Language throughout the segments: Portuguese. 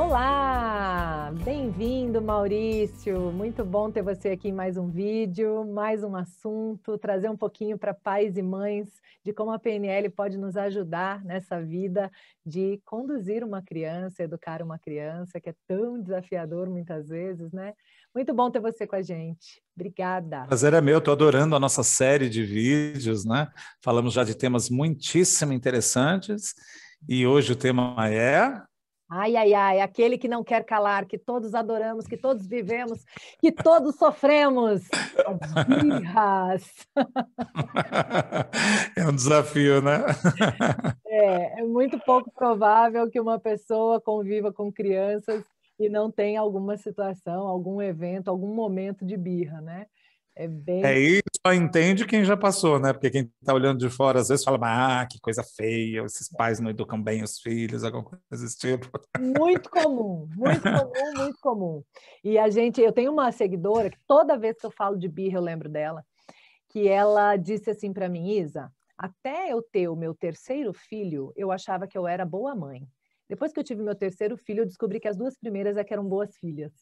Olá! Bem-vindo, Maurício! Muito bom ter você aqui em mais um vídeo, mais um assunto, trazer um pouquinho para pais e mães de como a PNL pode nos ajudar nessa vida de conduzir uma criança, educar uma criança, que é tão desafiador muitas vezes, né? Muito bom ter você com a gente. Obrigada. Prazer é meu, estou adorando a nossa série de vídeos, né? Falamos já de temas muitíssimo interessantes. E hoje o tema é Ai, ai, ai, aquele que não quer calar, que todos adoramos, que todos vivemos, que todos sofremos. Birras. É um desafio, né? É, é muito pouco provável que uma pessoa conviva com crianças e não tenha alguma situação, algum evento, algum momento de birra, né? É, bem... é isso, só entende quem já passou, né? Porque quem está olhando de fora às vezes fala, ah, que coisa feia, esses pais não educam bem os filhos, alguma coisa desse tipo. Muito comum, muito comum, muito comum. E a gente, eu tenho uma seguidora que toda vez que eu falo de birra eu lembro dela, que ela disse assim para mim, Isa, até eu ter o meu terceiro filho, eu achava que eu era boa mãe. Depois que eu tive meu terceiro filho, eu descobri que as duas primeiras é eram boas filhas.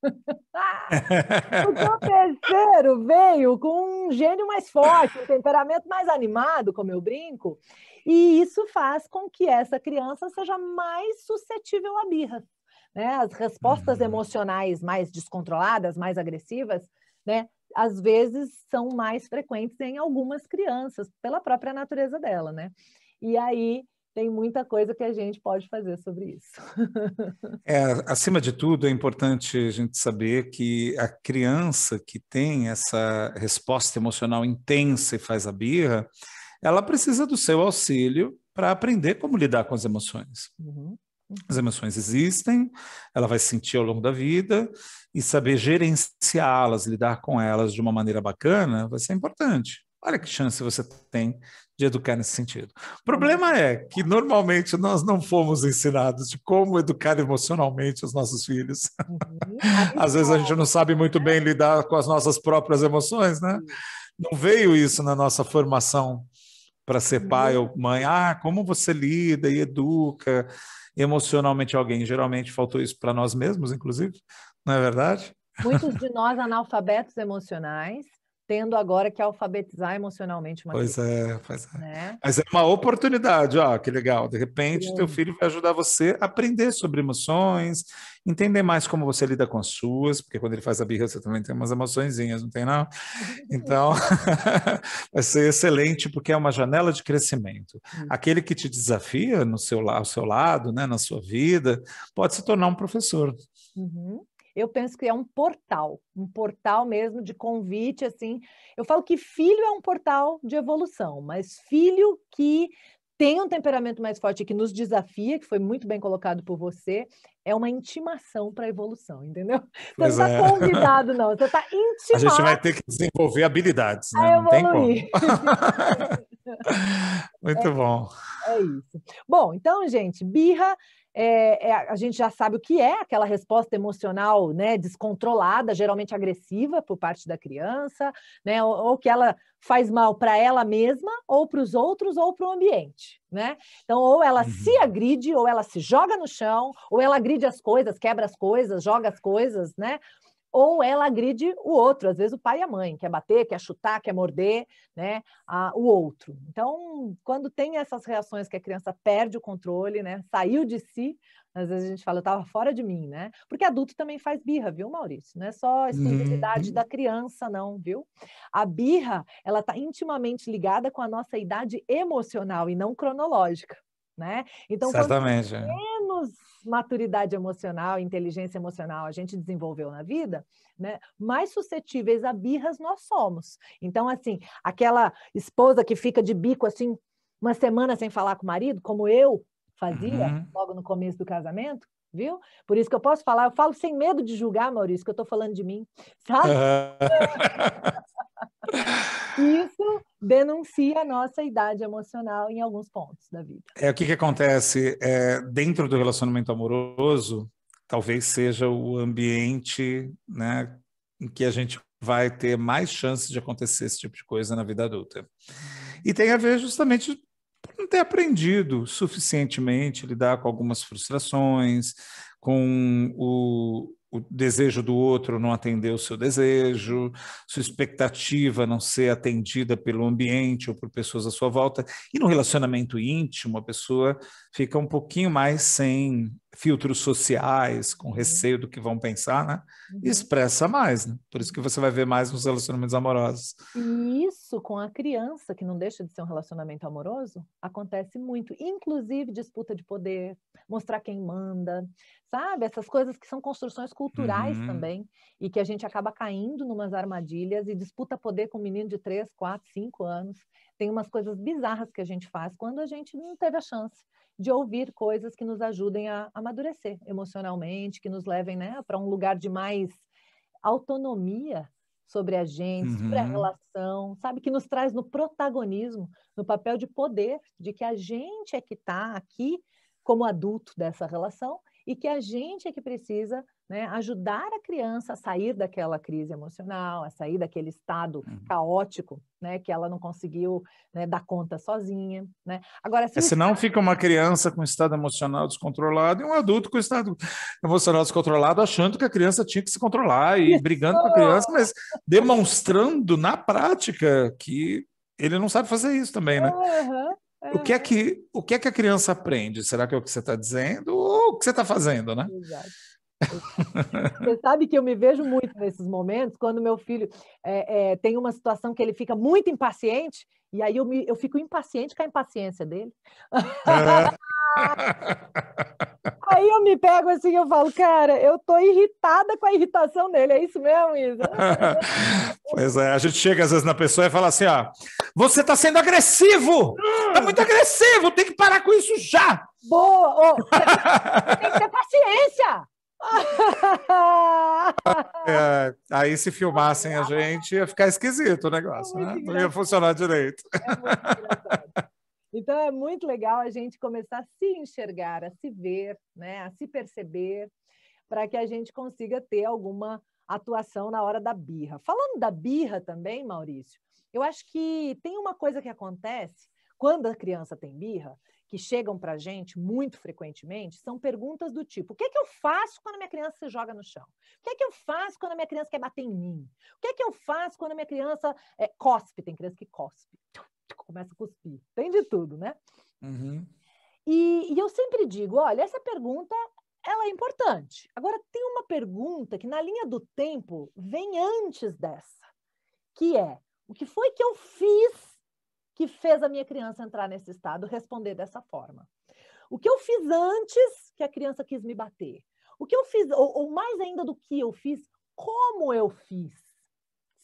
o terceiro veio com um gênio mais forte, um temperamento mais animado, como eu brinco, e isso faz com que essa criança seja mais suscetível à birra. Né? As respostas uhum. emocionais mais descontroladas, mais agressivas, né? às vezes são mais frequentes em algumas crianças, pela própria natureza dela. Né? E aí tem muita coisa que a gente pode fazer sobre isso. É, acima de tudo, é importante a gente saber que a criança que tem essa resposta emocional intensa e faz a birra, ela precisa do seu auxílio para aprender como lidar com as emoções. Uhum. As emoções existem, ela vai sentir ao longo da vida e saber gerenciá-las, lidar com elas de uma maneira bacana, vai ser importante. Olha que chance você tem de educar nesse sentido. O uhum. problema é que normalmente nós não fomos ensinados de como educar emocionalmente os nossos filhos. Uhum. Às vezes a gente não sabe muito bem lidar com as nossas próprias emoções, né? Não veio isso na nossa formação para ser uhum. pai uhum. ou mãe. Ah, como você lida e educa emocionalmente alguém? Geralmente faltou isso para nós mesmos, inclusive, não é verdade? Muitos de nós analfabetos emocionais tendo agora que alfabetizar emocionalmente uma pois criança. É, pois é. Né? Mas é uma oportunidade, ó, que legal. De repente, Sim. teu filho vai ajudar você a aprender sobre emoções, entender mais como você lida com as suas, porque quando ele faz a birra, você também tem umas emoçõezinhas, não tem não? Então, vai ser excelente, porque é uma janela de crescimento. Hum. Aquele que te desafia no seu, ao seu lado, né, na sua vida, pode se tornar um professor. Uhum eu penso que é um portal, um portal mesmo de convite, assim. Eu falo que filho é um portal de evolução, mas filho que tem um temperamento mais forte que nos desafia, que foi muito bem colocado por você, é uma intimação para a evolução, entendeu? Pois você não está é. convidado, não, você está intimado. A gente vai ter que desenvolver habilidades, né? Não tem como. muito é, bom. É isso. Bom, então, gente, birra é, é, a gente já sabe o que é aquela resposta emocional né, descontrolada, geralmente agressiva por parte da criança, né, ou, ou que ela faz mal para ela mesma, ou para os outros, ou para o ambiente. Né? Então, ou ela uhum. se agride, ou ela se joga no chão, ou ela agride as coisas, quebra as coisas, joga as coisas, né? ou ela agride o outro, às vezes o pai e a mãe, quer bater, quer chutar, quer morder né, a, o outro. Então, quando tem essas reações que a criança perde o controle, né, saiu de si, às vezes a gente fala, eu estava fora de mim, né? Porque adulto também faz birra, viu, Maurício? Não é só exclusividade uhum. da criança, não, viu? A birra, ela está intimamente ligada com a nossa idade emocional e não cronológica, né? Então, Certamente. É. menos maturidade emocional, inteligência emocional a gente desenvolveu na vida, né, mais suscetíveis a birras nós somos. Então, assim, aquela esposa que fica de bico assim uma semana sem falar com o marido, como eu fazia uhum. logo no começo do casamento, viu? Por isso que eu posso falar, eu falo sem medo de julgar, Maurício, que eu estou falando de mim, sabe? Uhum. isso denuncia a nossa idade emocional em alguns pontos da vida. É o que, que acontece é, dentro do relacionamento amoroso, talvez seja o ambiente, né, em que a gente vai ter mais chances de acontecer esse tipo de coisa na vida adulta. E tem a ver justamente não ter aprendido suficientemente lidar com algumas frustrações, com o, o desejo do outro não atender o seu desejo, sua expectativa não ser atendida pelo ambiente ou por pessoas à sua volta. E no relacionamento íntimo, a pessoa fica um pouquinho mais sem filtros sociais, com uhum. receio do que vão pensar, né? E uhum. expressa mais, né? Por isso que você vai ver mais nos relacionamentos amorosos. E isso com a criança, que não deixa de ser um relacionamento amoroso, acontece muito, inclusive disputa de poder, mostrar quem manda, sabe? Essas coisas que são construções culturais culturais uhum. também, e que a gente acaba caindo numas armadilhas e disputa poder com um menino de 3, 4, 5 anos. Tem umas coisas bizarras que a gente faz quando a gente não teve a chance de ouvir coisas que nos ajudem a amadurecer emocionalmente, que nos levem né, para um lugar de mais autonomia sobre a gente, uhum. sobre a uhum. relação, sabe? Que nos traz no protagonismo, no papel de poder, de que a gente é que está aqui como adulto dessa relação e que a gente é que precisa né? Ajudar a criança a sair daquela crise emocional, a sair daquele estado uhum. caótico, né? Que ela não conseguiu né, dar conta sozinha, né? Agora, se é, senão fica uma criança com estado emocional descontrolado e um adulto com estado emocional descontrolado, achando que a criança tinha que se controlar e Isso. brigando com a criança, mas demonstrando na prática que ele não sabe fazer isso também, né? Uhum. O que é que o que é que a criança aprende? Será que é o que você está dizendo ou o que você está fazendo, né? Exato. Você sabe que eu me vejo muito nesses momentos, quando meu filho é, é, tem uma situação que ele fica muito impaciente, e aí eu, me, eu fico impaciente com a impaciência dele. É. aí eu me pego assim, eu falo, cara, eu tô irritada com a irritação dele, é isso mesmo, Isa? pois é, a gente chega às vezes na pessoa e fala assim, ó, você tá sendo agressivo, tá muito agressivo, tem que parar com isso já. Boa, oh, tem que ter paciência. É, aí se filmassem a gente ia ficar esquisito o negócio, é né? não ia funcionar direito. É então é muito legal a gente começar a se enxergar, a se ver, né? a se perceber, para que a gente consiga ter alguma atuação na hora da birra. Falando da birra também, Maurício, eu acho que tem uma coisa que acontece quando a criança tem birra, que chegam para a gente muito frequentemente são perguntas do tipo: o que é que eu faço quando a minha criança se joga no chão? O que é que eu faço quando a minha criança quer bater em mim? O que é que eu faço quando a minha criança é, cospe? Tem criança que cospe, começa a cuspir, tem de tudo, né? Uhum. E, e eu sempre digo: olha, essa pergunta ela é importante. Agora, tem uma pergunta que, na linha do tempo, vem antes dessa, que é o que foi que eu fiz que fez a minha criança entrar nesse estado, responder dessa forma. O que eu fiz antes que a criança quis me bater? O que eu fiz, ou, ou mais ainda do que eu fiz, como eu fiz?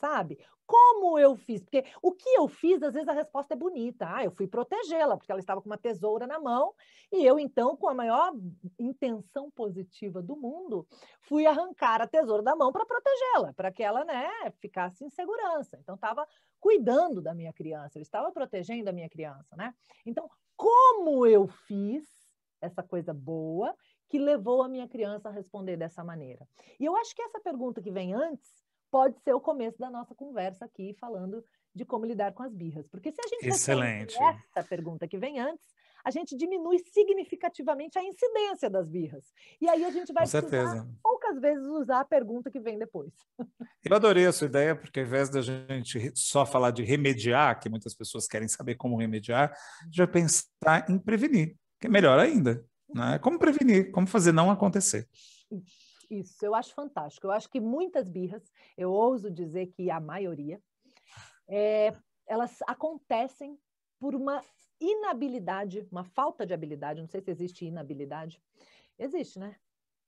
sabe? Como eu fiz? Porque o que eu fiz, às vezes a resposta é bonita. Ah, eu fui protegê-la, porque ela estava com uma tesoura na mão, e eu, então, com a maior intenção positiva do mundo, fui arrancar a tesoura da mão para protegê-la, para que ela, né, ficasse em segurança. Então, estava cuidando da minha criança, eu estava protegendo a minha criança, né? Então, como eu fiz essa coisa boa que levou a minha criança a responder dessa maneira? E eu acho que essa pergunta que vem antes pode ser o começo da nossa conversa aqui, falando de como lidar com as birras. Porque se a gente Excelente. essa pergunta que vem antes, a gente diminui significativamente a incidência das birras. E aí a gente vai poucas vezes usar a pergunta que vem depois. Eu adorei a sua ideia, porque ao invés da gente só falar de remediar, que muitas pessoas querem saber como remediar, já pensar em prevenir, que é melhor ainda. Né? Como prevenir, como fazer não acontecer isso, eu acho fantástico. Eu acho que muitas birras, eu ouso dizer que a maioria, é, elas acontecem por uma inabilidade, uma falta de habilidade. Não sei se existe inabilidade. Existe, né?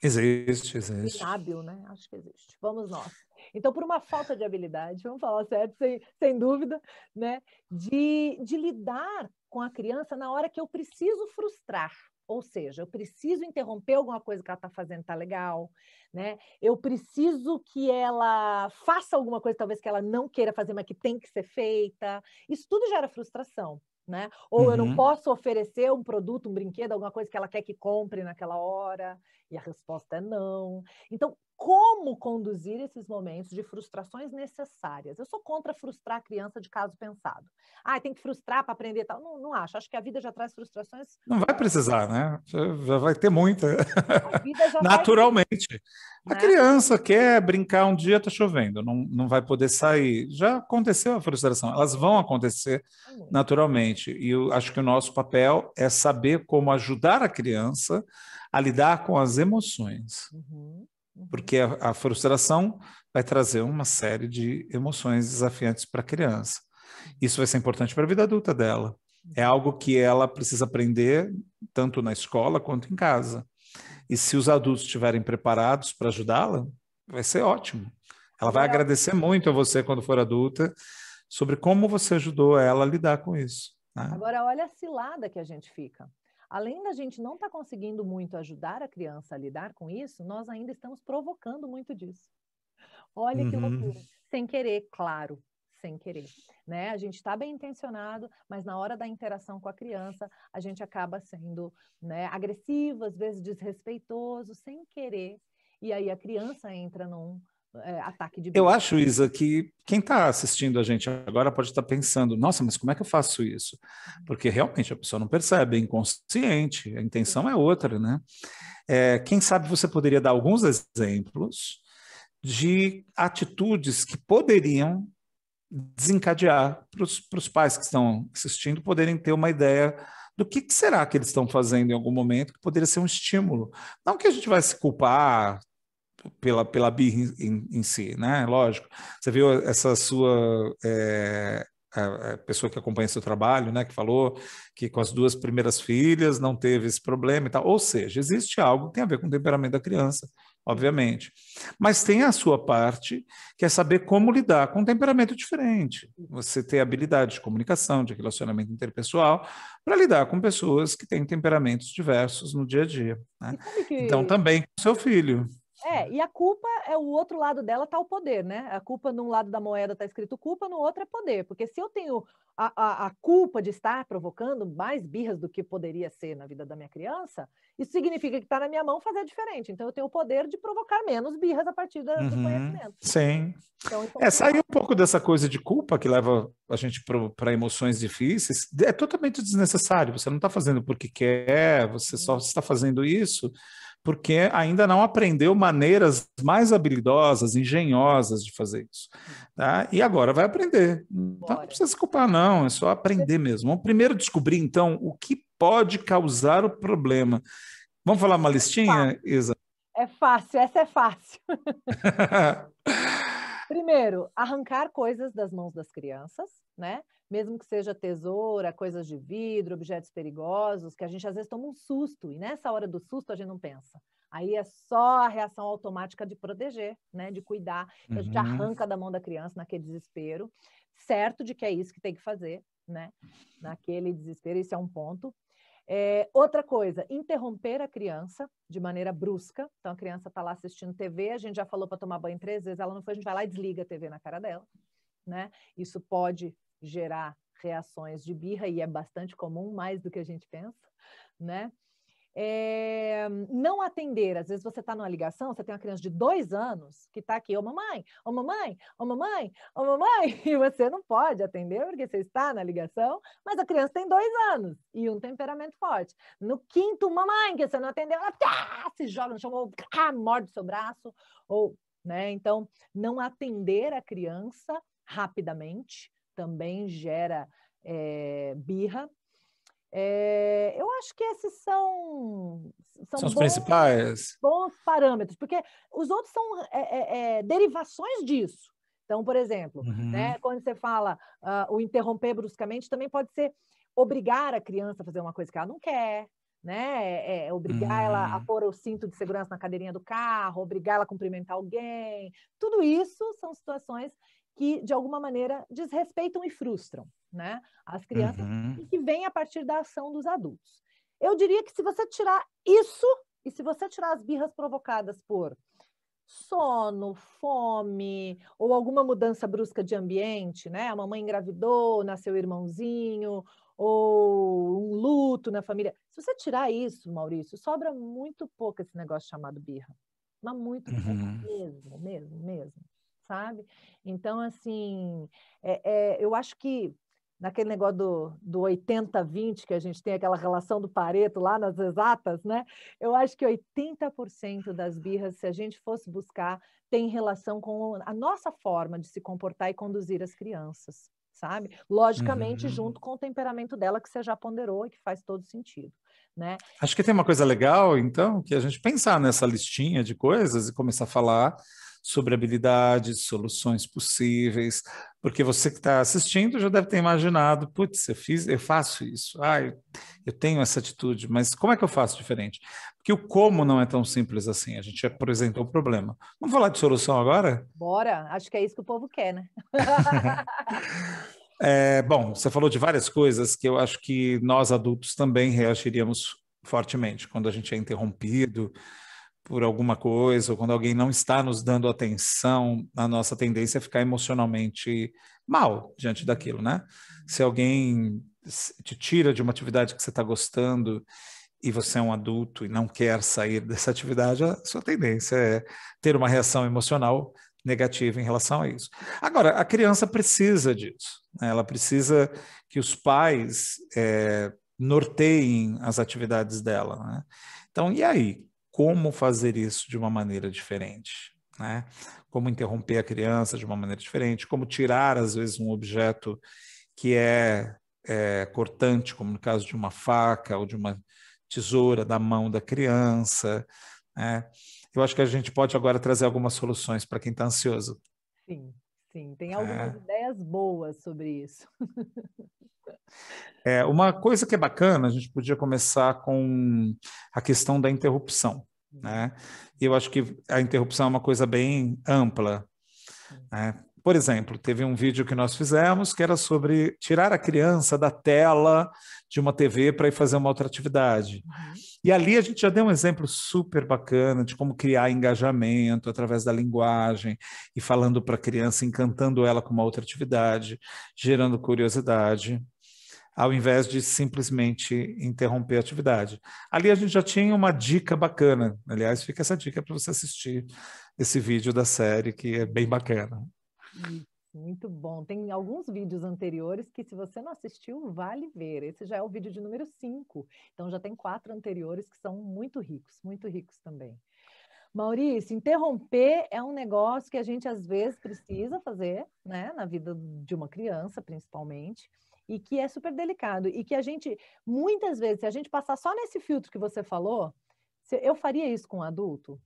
Existe, existe. Inábil, né? Acho que existe. Vamos nós. Então, por uma falta de habilidade, vamos falar certo, sem, sem dúvida, né? De, de lidar com a criança na hora que eu preciso frustrar. Ou seja, eu preciso interromper alguma coisa que ela está fazendo está legal, né? Eu preciso que ela faça alguma coisa, talvez que ela não queira fazer, mas que tem que ser feita. Isso tudo gera frustração. Né? Ou uhum. eu não uhum. posso oferecer um produto, um brinquedo, alguma coisa que ela quer que compre naquela hora. E a resposta é não. Então, como conduzir esses momentos de frustrações necessárias. Eu sou contra frustrar a criança de caso pensado. Ah, tem que frustrar para aprender tal. Não, não acho. Acho que a vida já traz frustrações. Não vai precisar, né? Já, vai ter muita. Naturalmente. A né? criança quer brincar um dia, está chovendo, não, não vai poder sair. Já aconteceu a frustração. Elas vão acontecer naturalmente. E eu acho que o nosso papel é saber como ajudar a criança a lidar com as emoções. Uhum, uhum, Porque a, a, frustração vai trazer uma série de emoções desafiantes para a criança. Isso vai ser importante para a vida adulta dela. É uhum. algo que ela precisa aprender tanto na escola quanto em casa. E se os adultos estiverem preparados para ajudá-la, vai ser ótimo. Ela vai é. agradecer muito a você quando for adulta sobre como você ajudou ela a lidar com isso. Né? Agora, olha a cilada que a gente fica. Além da gente não estar tá conseguindo muito ajudar a criança a lidar com isso, nós ainda estamos provocando muito disso. Olha que uhum. loucura. Sem querer, claro, sem querer, né? A gente está bem intencionado, mas na hora da interação com a criança, a gente acaba sendo né, agressivo, às vezes desrespeitoso, sem querer. E aí a criança entra num é, ataque de. Eu acho, Isa, que quem está assistindo a gente agora pode estar tá pensando: nossa, mas como é que eu faço isso? Porque realmente a pessoa não percebe, é inconsciente, a intenção é outra, né? É, quem sabe você poderia dar alguns exemplos de atitudes que poderiam desencadear para os pais que estão assistindo poderem ter uma ideia do que, que, será que eles estão fazendo em algum momento que poderia ser um estímulo. Não que a gente vai se culpar, pela, pela birra em, em, si, né? Lógico. Você viu essa sua é, a pessoa que acompanha seu trabalho, né? Que falou que com as duas primeiras filhas não teve esse problema e tal. Ou seja, existe algo que tem a ver com o temperamento da criança, obviamente. Mas tem a sua parte, que é saber como lidar com um temperamento diferente. Você ter habilidade de comunicação, de relacionamento interpessoal, para lidar com pessoas que têm temperamentos diversos no dia a dia. Né? É que... Então, também com seu filho. É, né. e a culpa é o outro lado dela tá o poder, né? A culpa num lado da moeda tá escrito culpa, no outro é poder. Porque se eu tenho a, a, a culpa de estar provocando mais birras do que poderia ser na vida da minha criança, isso significa que está na minha mão fazer diferente. Então eu tenho o poder de provocar menos birras a partir da, uhum, do conhecimento. Sim. Então, então... É, é sair um pouco dessa coisa de culpa que leva a gente para emoções difíceis. É totalmente desnecessário. Você não está fazendo porque quer, você só uhum. está fazendo isso porque ainda não aprendeu maneiras mais habilidosas, engenhosas de fazer isso. Tá? E agora vai aprender. Então não precisa se culpar, não, é só aprender mesmo. Vamos primeiro descobrir, então, o que pode causar o problema. Vamos falar uma listinha, é Isa? É fácil, essa é fácil. Primeiro, arrancar coisas das mãos das crianças, né? mesmo que seja tesoura, coisas de vidro, objetos perigosos, que a gente às vezes toma um susto e nessa hora do susto a gente não pensa. Aí é só a reação automática de proteger, né, de cuidar. Uhum. A gente uhum. arranca da mão da criança naquele desespero, certo de que é isso que tem que fazer, né? Naquele desespero, isso é um ponto. É, outra coisa, interromper a criança de maneira brusca. Então, a criança está lá assistindo TV, a gente já falou para tomar banho três vezes, ela não foi, a gente vai lá e desliga a TV na cara dela. Né? Isso pode gerar reações de birra, e é bastante comum, mais do que a gente pensa, né? É, não atender. Às vezes você está numa ligação, você tem uma criança de dois anos que está aqui, ô mamãe, ô mamãe, ô mamãe, ô mamãe, e você não pode atender porque você está na ligação, mas a criança tem dois anos e um temperamento forte. No quinto, mamãe, que você não atendeu, ela ah, se joga no chão, ou ah, morde o seu braço, ou, né? Então, não atender a criança rapidamente também gera é, birra. É, eu acho que esses são são, são os bons, principais bons parâmetros, porque os outros são é, é, é derivações disso. Então, por exemplo, uhum. né, quando você fala uh, o interromper bruscamente, também pode ser obrigar a criança a fazer uma coisa que ela não quer, né? É, é obrigar ela a hum. pôr o cinto de segurança na cadeirinha do carro, obrigar ela a cumprimentar alguém. Tudo isso são situações que, de alguma maneira, desrespeitam e frustram né, as crianças uhum. e que vem a partir da ação dos adultos. Eu diria que se você tirar isso e se você tirar as birras provocadas por sono, fome ou alguma mudança brusca de ambiente, né? A mamãe engravidou, nasceu o irmãozinho ou um luto na família. Se você tirar isso, Maurício, sobra muito pouco esse negócio chamado birra. Mas muito pouco uhum. mesmo, mesmo, mesmo sabe? Então, assim, é, é, eu acho que naquele negócio do, do 80-20, que a gente tem aquela relação do Pareto lá nas exatas, né? Eu acho que 80% das birras, se a gente fosse buscar, tem relação com a nossa forma de se comportar e conduzir as crianças, sabe? Logicamente, uhum. junto com o temperamento dela, que você já ponderou e que faz todo sentido. Né? Acho que tem uma coisa legal, então, que é a gente pensar nessa listinha de coisas e começar a falar sobre habilidades, soluções possíveis, porque você que está assistindo já deve ter imaginado, putz, eu fiz, eu faço isso, ah, eu, tenho essa atitude, mas como é que eu faço diferente? Porque o como não é tão simples assim, a gente apresentou o problema. Vamos falar de solução agora? Bora, acho que é isso que o povo quer, né? é, bom, você falou de várias coisas que eu acho que nós adultos também reagiríamos fortemente quando a gente é interrompido, por alguma coisa, ou quando alguém não está nos dando atenção, a nossa tendência é ficar emocionalmente mal diante daquilo, né? Se alguém te tira de uma atividade que você está gostando e você é um adulto e não quer sair dessa atividade, a sua tendência é ter uma reação emocional negativa em relação a isso. Agora, a criança precisa disso, né? ela precisa que os pais é, norteiem as atividades dela. Né? Então, e aí? como fazer isso de uma maneira diferente. Né? Como interromper a criança de uma maneira diferente, como tirar, às vezes, um objeto que é, é, cortante, como no caso de uma faca ou de uma tesoura da mão da criança. Né? Eu acho que a gente pode agora trazer algumas soluções para quem está ansioso. Sim, sim, tem é. algumas é. ideias boas sobre isso. É, uma coisa que é bacana, a gente podia começar com a questão da interrupção. Né? Uhum. Eu acho que a interrupção é uma coisa bem ampla. Né? Por exemplo, teve um vídeo que nós fizemos que era sobre tirar a criança da tela de uma TV para ir fazer uma outra atividade. Uhum. E ali a gente já deu um exemplo super bacana de como criar engajamento através da linguagem e falando para a criança, encantando ela com uma outra atividade, gerando curiosidade ao invés de simplesmente interromper a atividade. Ali a gente já tinha uma dica bacana. Aliás, fica essa dica para você assistir esse vídeo da série, que é bem bacana. Muito bom. Tem alguns vídeos anteriores que, se você não assistiu, vale ver. Esse já é o vídeo de número 5. Então, já tem quatro anteriores que são muito ricos, muito ricos também. Maurício, interromper é um negócio que a gente às vezes precisa fazer, né, na vida de uma criança, principalmente e que é super delicado e que a gente muitas vezes se a gente passar só nesse filtro que você falou, eu faria isso com um adulto.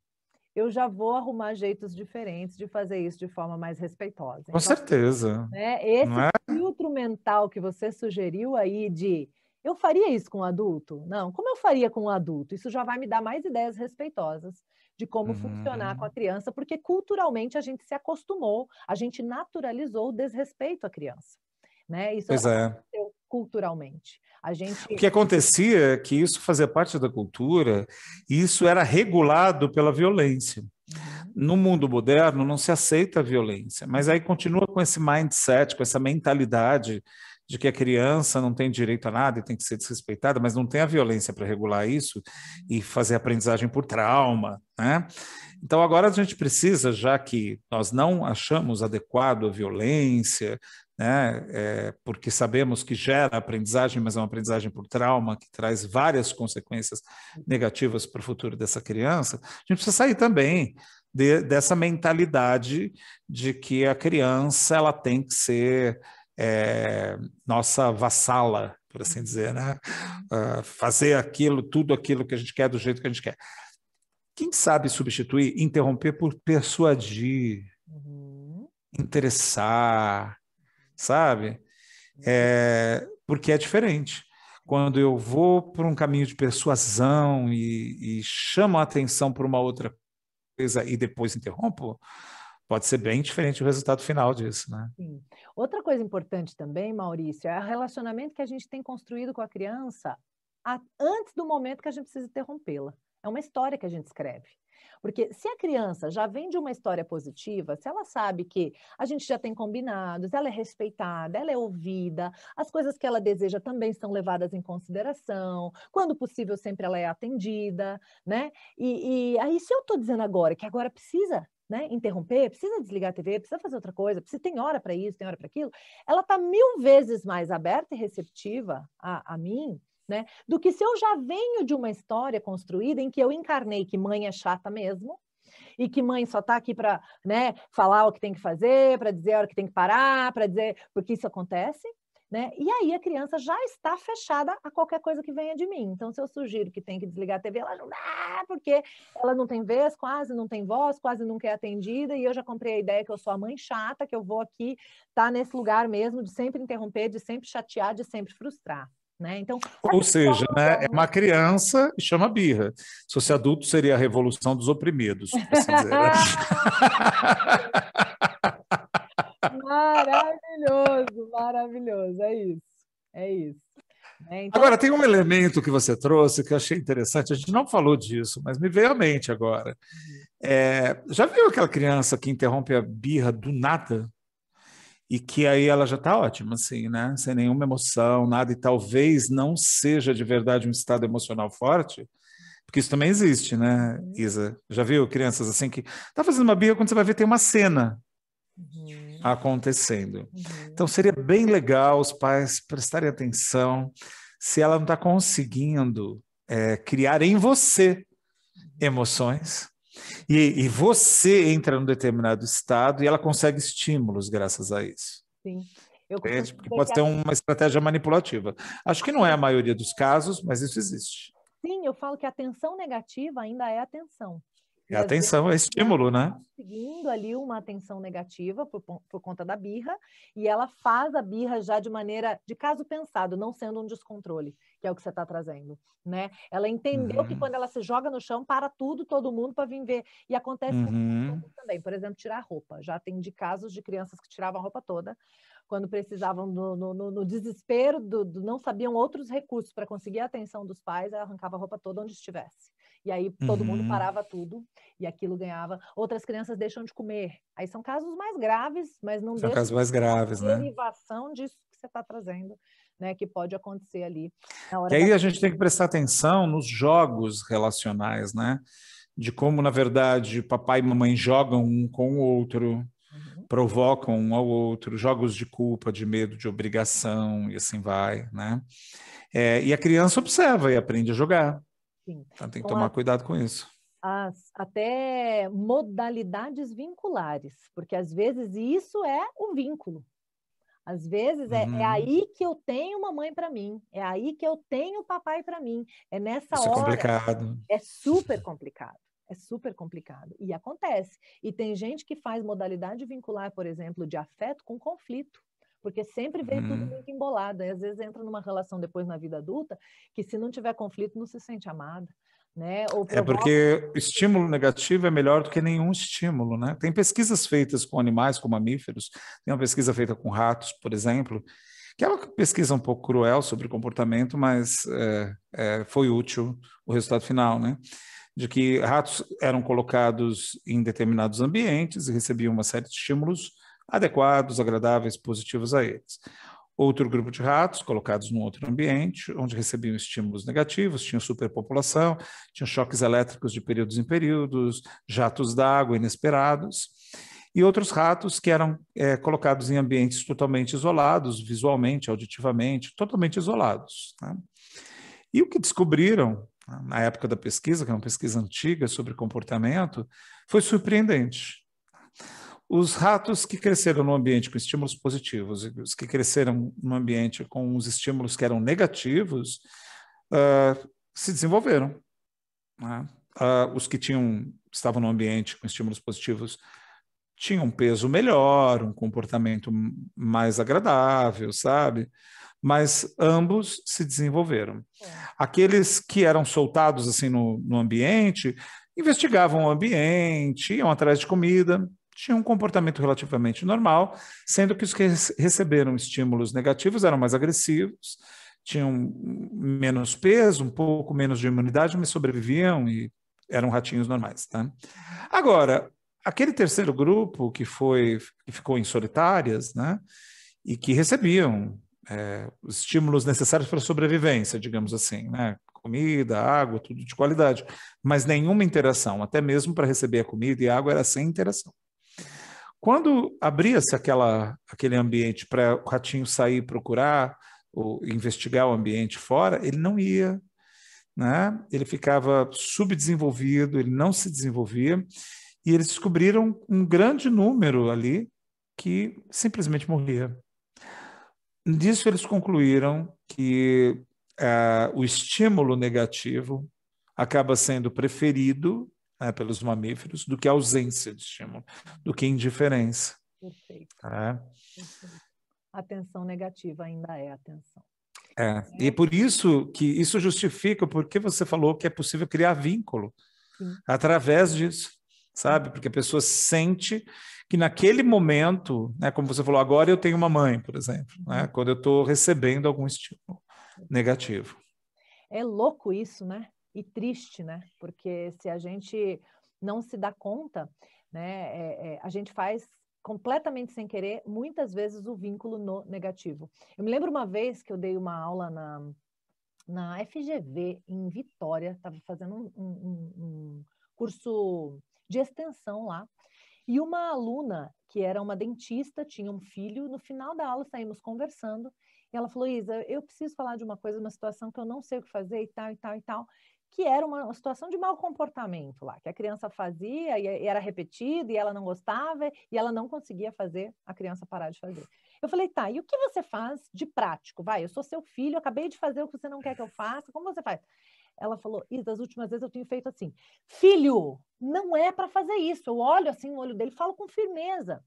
Eu já vou arrumar jeitos diferentes de fazer isso de forma mais respeitosa. Com então, assim, certeza. Né, esse é? filtro mental que você sugeriu aí de eu faria isso com um adulto? Não, como eu faria com um adulto? Isso já vai me dar mais ideias respeitosas de como funcionar com uhum. a criança, porque culturalmente a gente se acostumou, a gente naturalizou o desrespeito à criança né? Isso pois é. culturalmente. A gente... O que acontecia é que isso fazia parte da cultura e isso era regulado pela violência. Uhum. No mundo moderno não se aceita a violência, mas aí continua com esse mindset, com essa mentalidade de que a criança não tem direito a nada e tem que ser desrespeitada, mas não tem a violência para regular isso e fazer aprendizagem por trauma, né? Então agora a gente precisa, já que nós não achamos adequado a violência, né? É, porque sabemos que gera aprendizagem, mas é uma aprendizagem por trauma que traz várias consequências negativas para o futuro dessa criança. A gente precisa sair também de, dessa mentalidade de que a criança ela tem que ser é, nossa vassala, por assim dizer, né? Uh, fazer aquilo, tudo aquilo que a gente quer do jeito que a gente quer. Quem sabe substituir, interromper por persuadir, uhum. interessar, sabe? Uhum. É, porque é diferente. Quando eu vou por um caminho de persuasão e, e chamo a atenção para uma outra coisa e depois interrompo, pode ser bem diferente o resultado final disso, né? Sim. Outra coisa importante também, Maurício, é o relacionamento que a gente tem construído com a criança a, antes do momento que a gente precisa interrompê-la. É uma história que a gente escreve. Porque se a criança já vem de uma história positiva, se ela sabe que a gente já tem combinados, ela é respeitada, ela é ouvida, as coisas que ela deseja também são levadas em consideração, quando possível sempre ela é atendida, né? E, e aí se eu estou dizendo agora que agora precisa né, interromper, precisa desligar a TV, precisa fazer outra coisa, precisa, tem hora para isso, tem hora para aquilo, ela está mil vezes mais aberta e receptiva a, a mim né? Do que se eu já venho de uma história construída em que eu encarnei que mãe é chata mesmo, e que mãe só está aqui para né, falar o que tem que fazer, para dizer a hora que tem que parar, para dizer porque isso acontece. Né? E aí a criança já está fechada a qualquer coisa que venha de mim. Então, se eu sugiro que tem que desligar a TV, ela não dá, porque ela não tem vez, quase não tem voz, quase nunca é atendida, e eu já comprei a ideia que eu sou a mãe chata, que eu vou aqui estar tá nesse lugar mesmo de sempre interromper, de sempre chatear, de sempre frustrar. Né? Então, Ou seja, né, é uma é criança e chama birra. Se fosse adulto, seria a revolução dos oprimidos. Assim maravilhoso, maravilhoso, é isso. É isso. Né? então... Agora, tem um elemento que você trouxe que eu achei interessante. A gente não falou disso, mas me veio à mente agora. Uhum. É, já viu aquela criança que interrompe a birra do nada? e que aí ela já está ótima, assim, né? Sem nenhuma emoção, nada, e talvez não seja de verdade um estado emocional forte, porque isso também existe, né, Isa? Já viu crianças assim que tá fazendo uma birra quando você vai ver tem uma cena uhum. acontecendo. Uhum. Então seria bem legal os pais prestarem atenção se ela não está conseguindo é, criar em você uhum. emoções e, e, você entra num determinado estado e ela consegue estímulos graças a isso. Sim. Eu é, porque pode ter uma estratégia manipulativa. Acho que não é a maioria dos casos, mas isso existe. Sim, eu falo que a tensão negativa ainda é a tensão. E atenção é tá estímulo, né? Seguindo ali uma atenção negativa por, por conta da birra, e ela faz a birra já de maneira de caso pensado, não sendo um descontrole, que é o que você está trazendo, né? Ela entendeu uhum. que quando ela se joga no chão, para tudo, todo mundo para vir ver. E acontece uhum. também, por exemplo, tirar roupa. Já de casos de crianças que tiravam a roupa toda, quando precisavam, no, no, no desespero, do, do, não sabiam outros recursos para conseguir a atenção dos pais, ela arrancava a roupa toda onde estivesse. E aí todo uhum. mundo parava tudo e aquilo ganhava. Outras crianças deixam de comer. Aí são casos mais graves, mas não são casos mais graves, derivação né? Derivação disso que você está trazendo. Né, que pode acontecer ali. Na hora e aí da... a gente tem que prestar atenção nos jogos relacionais, né? De como, na verdade, papai e mamãe jogam um com o outro, uhum. provocam um ao outro, jogos de culpa, de medo, de obrigação, e assim vai, né? É, e a criança observa e aprende a jogar enfim. Então tem que então, tomar cuidado com isso. As, até modalidades vinculares, porque às vezes isso é um vínculo. Às vezes é, é uhum. é aí que eu tenho mamãe para mim, é aí que eu tenho papai para mim. É nessa isso é hora. É complicado. É super complicado. É super complicado. E acontece. E tem gente que faz modalidade vincular, por exemplo, de afeto com conflito porque sempre vem tudo uhum. muito embolado. E às vezes entra numa relação depois na vida adulta que se não tiver conflito não se sente amada. Né? É, provoca... É porque estímulo negativo é melhor do que nenhum estímulo, né? Tem pesquisas feitas com animais, com mamíferos, tem uma pesquisa feita com ratos, por exemplo, que é uma pesquisa um pouco cruel sobre comportamento, mas é, é, foi útil o resultado final, né? de que ratos eram colocados em determinados ambientes e recebiam uma série de estímulos adequados, agradáveis, positivos a eles. Outro grupo de ratos, colocados num outro ambiente, onde recebiam estímulos negativos, tinham superpopulação, tinham choques elétricos de períodos em períodos, jatos d'água inesperados, e outros ratos que eram é, colocados em ambientes totalmente isolados, visualmente, auditivamente, totalmente isolados. Né? E o que descobriram, né, na época da pesquisa, que é uma pesquisa antiga sobre comportamento, foi surpreendente. Os ratos que cresceram no ambiente com estímulos positivos e os que cresceram no ambiente com os estímulos que eram negativos uh, se desenvolveram. Né? Uh, os que tinham estavam no ambiente com estímulos positivos tinham um peso melhor, um comportamento mais agradável, sabe? Mas ambos se desenvolveram. É. Aqueles que eram soltados assim no, no ambiente investigavam o ambiente, iam atrás de comida, tinham um comportamento relativamente normal, sendo que os que receberam estímulos negativos eram mais agressivos, tinham menos peso, um pouco menos de imunidade, mas sobreviviam e eram ratinhos normais. Tá? Agora, aquele terceiro grupo que foi que ficou em solitárias, né, e que recebiam é, os estímulos necessários para a sobrevivência, digamos assim, né, comida, água, tudo de qualidade, mas nenhuma interação, até mesmo para receber a comida e a água era sem interação. Quando abria-se aquele ambiente para o ratinho sair procurar ou investigar o ambiente fora, ele não ia. Né? Ele ficava subdesenvolvido, ele não se desenvolvia. E eles descobriram um grande número ali que simplesmente morria. Disso, eles concluíram que uh, o estímulo negativo acaba sendo preferido né, pelos mamíferos do que ausência de estímulo, do que indiferença. Perfeito. É. Atenção negativa ainda é atenção. É, né? e é por isso que isso justifica porque você falou que é possível criar vínculo Sim. através disso, sabe? Porque a pessoa sente que naquele momento, né, como você falou, agora eu tenho uma mãe, por exemplo, né, uhum. quando eu estou recebendo algum estímulo negativo. É louco isso, né? e triste, né? Porque se a gente não se dá conta, né, é, é, a gente faz completamente sem querer, muitas vezes o vínculo no negativo. Eu me lembro uma vez que eu dei uma aula na, na FGV, em Vitória, estava fazendo um, um, um curso de extensão lá, e uma aluna, que era uma dentista, tinha um filho, no final da aula saímos conversando, e ela falou, Isa, eu preciso falar de uma coisa, uma situação que eu não sei o que fazer e tal, e tal, e tal que era uma situação de mau comportamento lá, que a criança fazia e era repetido e ela não gostava e ela não conseguia fazer a criança parar de fazer. Eu falei, tá, e o que você faz de prático? Vai, eu sou seu filho, eu acabei de fazer o que você não quer que eu faça, como você faz? Ela falou, e das últimas vezes eu tenho feito assim, filho, não é para fazer isso. Eu olho assim no olho dele, falo com firmeza.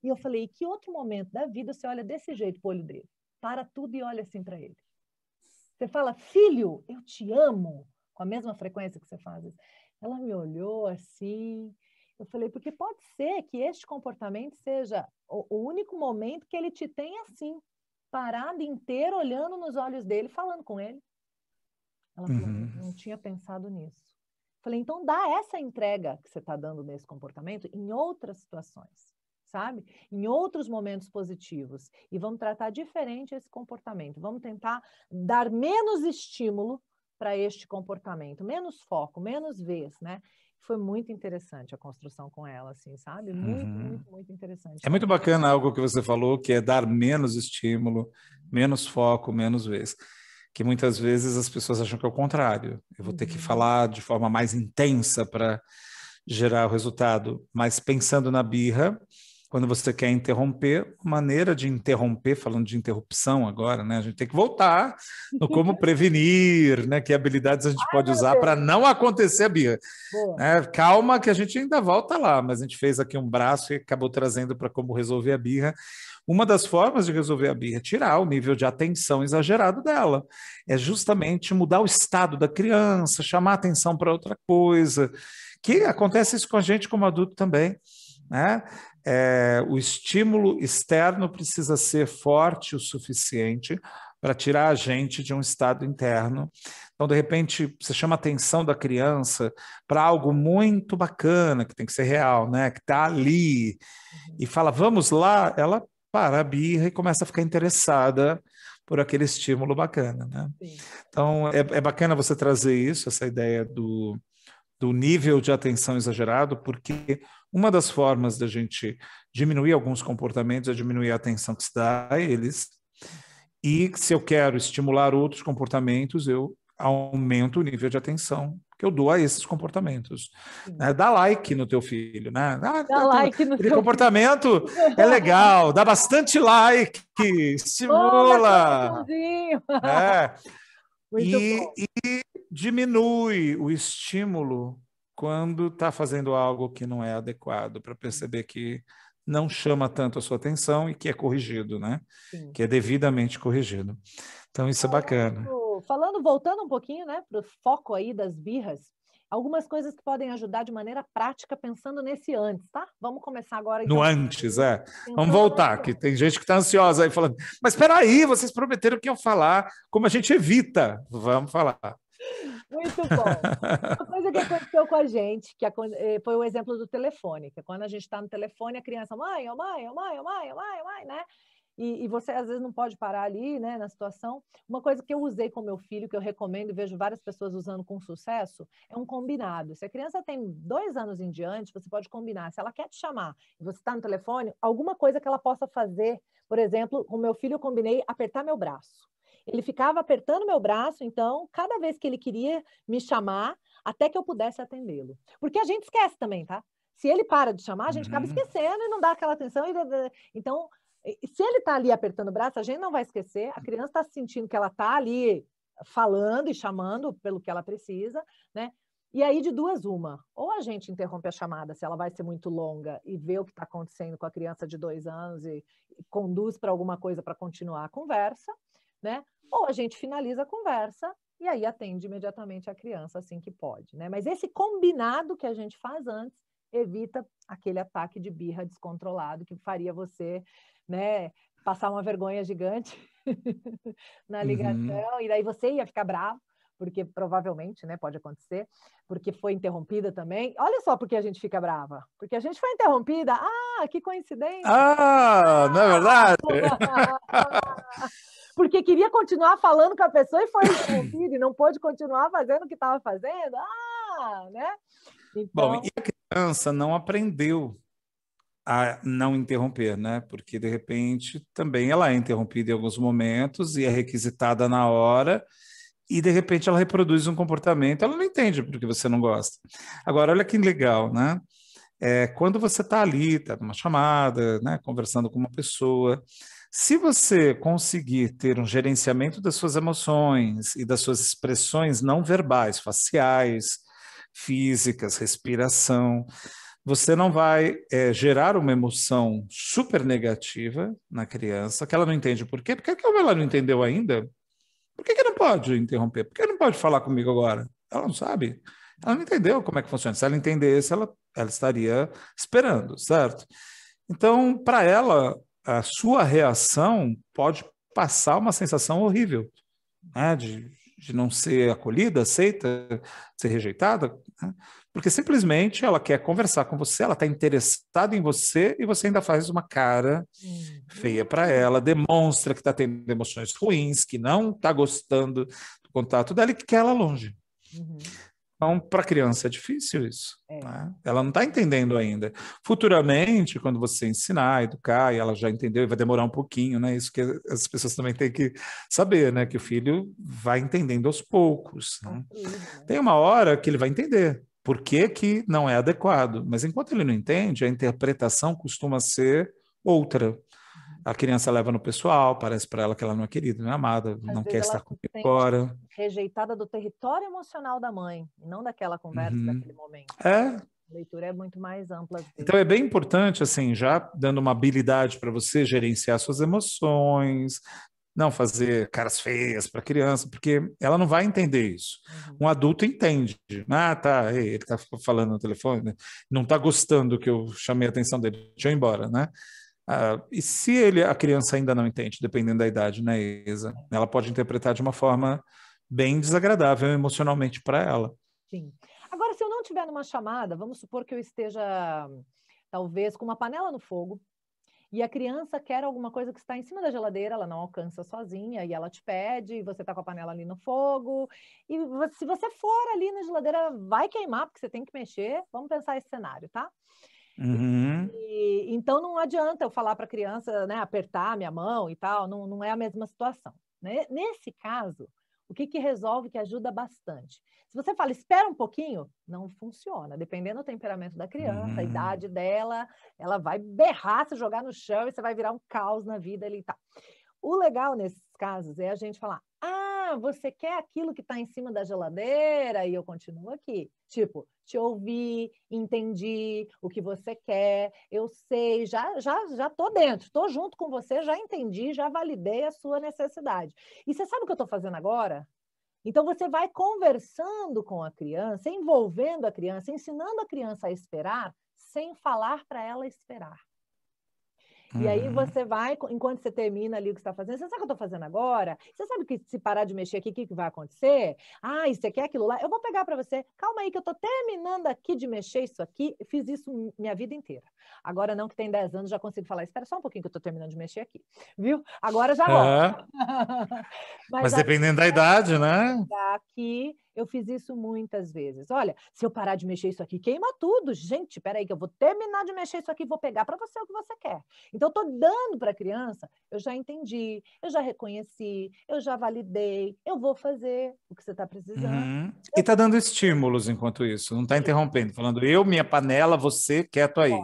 E eu falei, e que outro momento da vida você olha desse jeito pro olho dele? Para tudo e olha assim para ele. Você fala, filho, eu te amo com a mesma frequência que você faz Ela me olhou assim, eu falei, porque pode ser que este comportamento seja o, o único momento que ele te tem assim, parado inteiro, olhando nos olhos dele, falando com ele. Ela falou, uhum. não tinha pensado nisso. Eu falei, então dá essa entrega que você está dando nesse comportamento em outras situações, sabe? Em outros momentos positivos. E vamos tratar diferente esse comportamento. Vamos tentar dar menos estímulo para este comportamento, menos foco, menos vez, né? Foi muito interessante a construção com ela, assim, sabe? Muito, uhum. muito, muito interessante. É muito bacana algo que você falou, que é dar menos estímulo, menos foco, menos vez. Que muitas vezes as pessoas acham que é o contrário. Eu vou uhum. ter que uhum. falar de forma mais intensa para gerar o resultado. Mas pensando na birra, quando você quer interromper, maneira de interromper, falando de interrupção agora, né? A gente tem que voltar no como prevenir, né? Que habilidades a gente Ai, pode usar para não acontecer a birra. É, né, calma que a gente ainda volta lá, mas a gente fez aqui um braço e acabou trazendo para como resolver a birra. Uma das formas de resolver a birra é tirar o nível de atenção exagerado dela. É justamente mudar o estado da criança, chamar atenção para outra coisa. Que acontece isso com a gente como adulto também. Né? é, o estímulo externo precisa ser forte o suficiente para tirar a gente de um estado interno. Então, de repente, você chama a atenção da criança para algo muito bacana, que tem que ser real, né? que está ali, uhum. e fala, vamos lá, ela para a birra e começa a ficar interessada por aquele estímulo bacana. Né? Então, é, é bacana você trazer isso, essa ideia do, do nível de atenção exagerado, porque uma das formas da gente diminuir alguns comportamentos é diminuir a atenção que se dá a eles. E se eu quero estimular outros comportamentos, eu aumento o nível de atenção que eu dou a esses comportamentos. Né? Dá like no teu filho, né? Ah, dá like no teu comportamento filho. é legal, dá bastante like, estimula. Oh, é. e, e diminui o estímulo quando está fazendo algo que não é adequado, para perceber que não chama tanto a sua atenção e que é corrigido, né? Sim. Que é devidamente corrigido. Então, isso é falando, é bacana. Falando, voltando um pouquinho, né, para o foco aí das birras, algumas coisas que podem ajudar de maneira prática pensando nesse antes, tá? Vamos começar agora. Então. No antes, é. Pensando Vamos voltar, que tem gente que está ansiosa aí falando, mas espera aí, vocês prometeram que iam falar, como a gente evita. Vamos falar. Muito bom. Uma coisa que aconteceu com a gente, que foi o exemplo do telefone, que quando a gente está no telefone, a criança, mãe, oh, mãe, oh, mãe, mãe, mãe, mãe, né? E, e, você às vezes não pode parar ali, né, na situação. Uma coisa que eu usei com meu filho, que eu recomendo e vejo várias pessoas usando com sucesso, é um combinado. Se a criança tem dois anos em diante, você pode combinar. Se ela quer te chamar e você está no telefone, alguma coisa que ela possa fazer. Por exemplo, com meu filho eu combinei apertar meu braço. Ele ficava apertando meu braço, então, cada vez que ele queria me chamar, até que eu pudesse atendê-lo. Porque a gente esquece também, tá? Se ele para de chamar, a gente uhum. acaba esquecendo e não dá aquela atenção. E... Então, se ele está ali apertando o braço, a gente não vai esquecer. A criança está sentindo que ela está ali falando e chamando pelo que ela precisa, né? E aí, de duas, uma. Ou a gente interrompe a chamada, se ela vai ser muito longa, e vê o que está acontecendo com a criança de dois anos e, e conduz para alguma coisa para continuar a conversa, né? Ou a gente finaliza a conversa e aí atende imediatamente a criança assim que pode, né? Mas esse combinado que a gente faz antes evita aquele ataque de birra descontrolado que faria você, né, passar uma vergonha gigante na uhum. ligação uhum. e daí você ia ficar bravo porque provavelmente, né, pode acontecer, porque foi interrompida também. Olha só porque a gente fica brava, porque a gente foi interrompida. Ah, que coincidência! Ah, ah não é verdade? porque queria continuar falando com a pessoa e foi interrompido, e não pôde continuar fazendo o que estava fazendo. Ah, né? Então... Bom, e a criança não aprendeu a não interromper, né? Porque de repente também ela é interrompida em alguns momentos e é requisitada na hora e de repente ela reproduz um comportamento, ela não entende porque você não gosta. Agora olha que legal, né? é, quando você está ali, está numa chamada, né, conversando com uma pessoa, se você conseguir ter um gerenciamento das suas emoções e das suas expressões não verbais, faciais, físicas, respiração, você não vai é, gerar uma emoção super negativa na criança, que ela não entende por quê. Por que ela não entendeu ainda? Por que, que não pode interromper? Por que não pode falar comigo agora? Ela não sabe. Ela não entendeu como é que funciona. Se ela entendesse, ela ela estaria esperando, certo? Então, para ela, a sua reação pode passar uma sensação horrível, né? de, de não ser acolhida, aceita, ser rejeitada, né? porque simplesmente ela quer conversar com você, ela está interessada em você e você ainda faz uma cara uhum. feia para ela, demonstra que está tendo emoções ruins, que não está gostando do contato dela e que quer ela longe. Uhum. Então, para a criança é difícil isso. É. Né? Ela não está entendendo ainda. Futuramente, quando você ensinar, educar, e ela já entendeu, e vai demorar um pouquinho, né? Isso que as pessoas também têm que saber, né? Que o filho vai entendendo aos poucos. Né? É. Tem uma hora que ele vai entender por que, que não é adequado. Mas enquanto ele não entende, a interpretação costuma ser outra. A criança leva no pessoal, parece para ela que ela não é querida, não é amada, Às não quer estar comigo agora. Rejeitada do território emocional da mãe, não daquela conversa, uhum. daquele momento. É. A leitura é muito mais ampla. Então é bem importante, assim, já dando uma habilidade para você gerenciar suas emoções, não fazer caras feias para a criança, porque ela não vai entender isso. Uhum. Um adulto entende. Né? Ah, tá, ele está falando no telefone, né? não está gostando que eu chamei a atenção dele, deixa eu ir embora, né? Ah, e se ele, a criança ainda não entende, dependendo da idade, né, Isa? Ela pode interpretar de uma forma bem desagradável emocionalmente para ela. Sim. Agora, se eu não tiver numa chamada, vamos supor que eu esteja, talvez, com uma panela no fogo e a criança quer alguma coisa que está em cima da geladeira, ela não alcança sozinha e ela te pede, e você está com a panela ali no fogo. E se você for ali na geladeira, vai queimar, porque você tem que mexer. Vamos pensar esse cenário, tá? Uhum. E, então não adianta eu falar para a criança né, apertar minha mão e tal, não, não é a mesma situação. Né? Nesse caso, o que, que resolve que ajuda bastante? Se você fala, espera um pouquinho, não funciona. Dependendo do temperamento da criança, uhum. a hum. idade dela, ela vai berrar, se jogar no chão e você vai virar um caos na vida ali e tal. O legal nesses casos é a gente falar, ah, ah, você quer aquilo que está em cima da geladeira? E eu continuo aqui. Tipo, te ouvi, entendi o que você quer, eu sei, já já já tô dentro, tô junto com você, já entendi, já validei a sua necessidade. E você sabe o que eu estou fazendo agora? Então você vai conversando com a criança, envolvendo a criança, ensinando a criança a esperar sem falar para ela esperar. Uhum. E aí uhum. você vai, enquanto você termina ali o que está fazendo, você sabe o que eu estou fazendo agora? Você sabe que se parar de mexer aqui, o que, que vai acontecer? Ah, isso você quer aquilo lá? Eu vou pegar para você. Calma aí, que eu estou terminando aqui de mexer isso aqui. Fiz isso minha vida inteira. Agora não que tem 10 anos, já consigo falar, espera só um pouquinho que eu estou terminando de mexer aqui. Viu? Agora já volto. Mas, Mas dependendo da idade, né? Aqui eu fiz isso muitas vezes. Olha, se eu parar de mexer isso aqui, queima tudo. Gente, peraí, que eu vou terminar de mexer isso aqui, vou pegar para você o que você quer. Então, eu estou dando para a criança, eu já entendi, eu já reconheci, eu já validei, eu vou fazer o que você está precisando. Uhum. E está dando estímulos enquanto isso, não está interrompendo, falando eu, minha panela, você, quieto aí.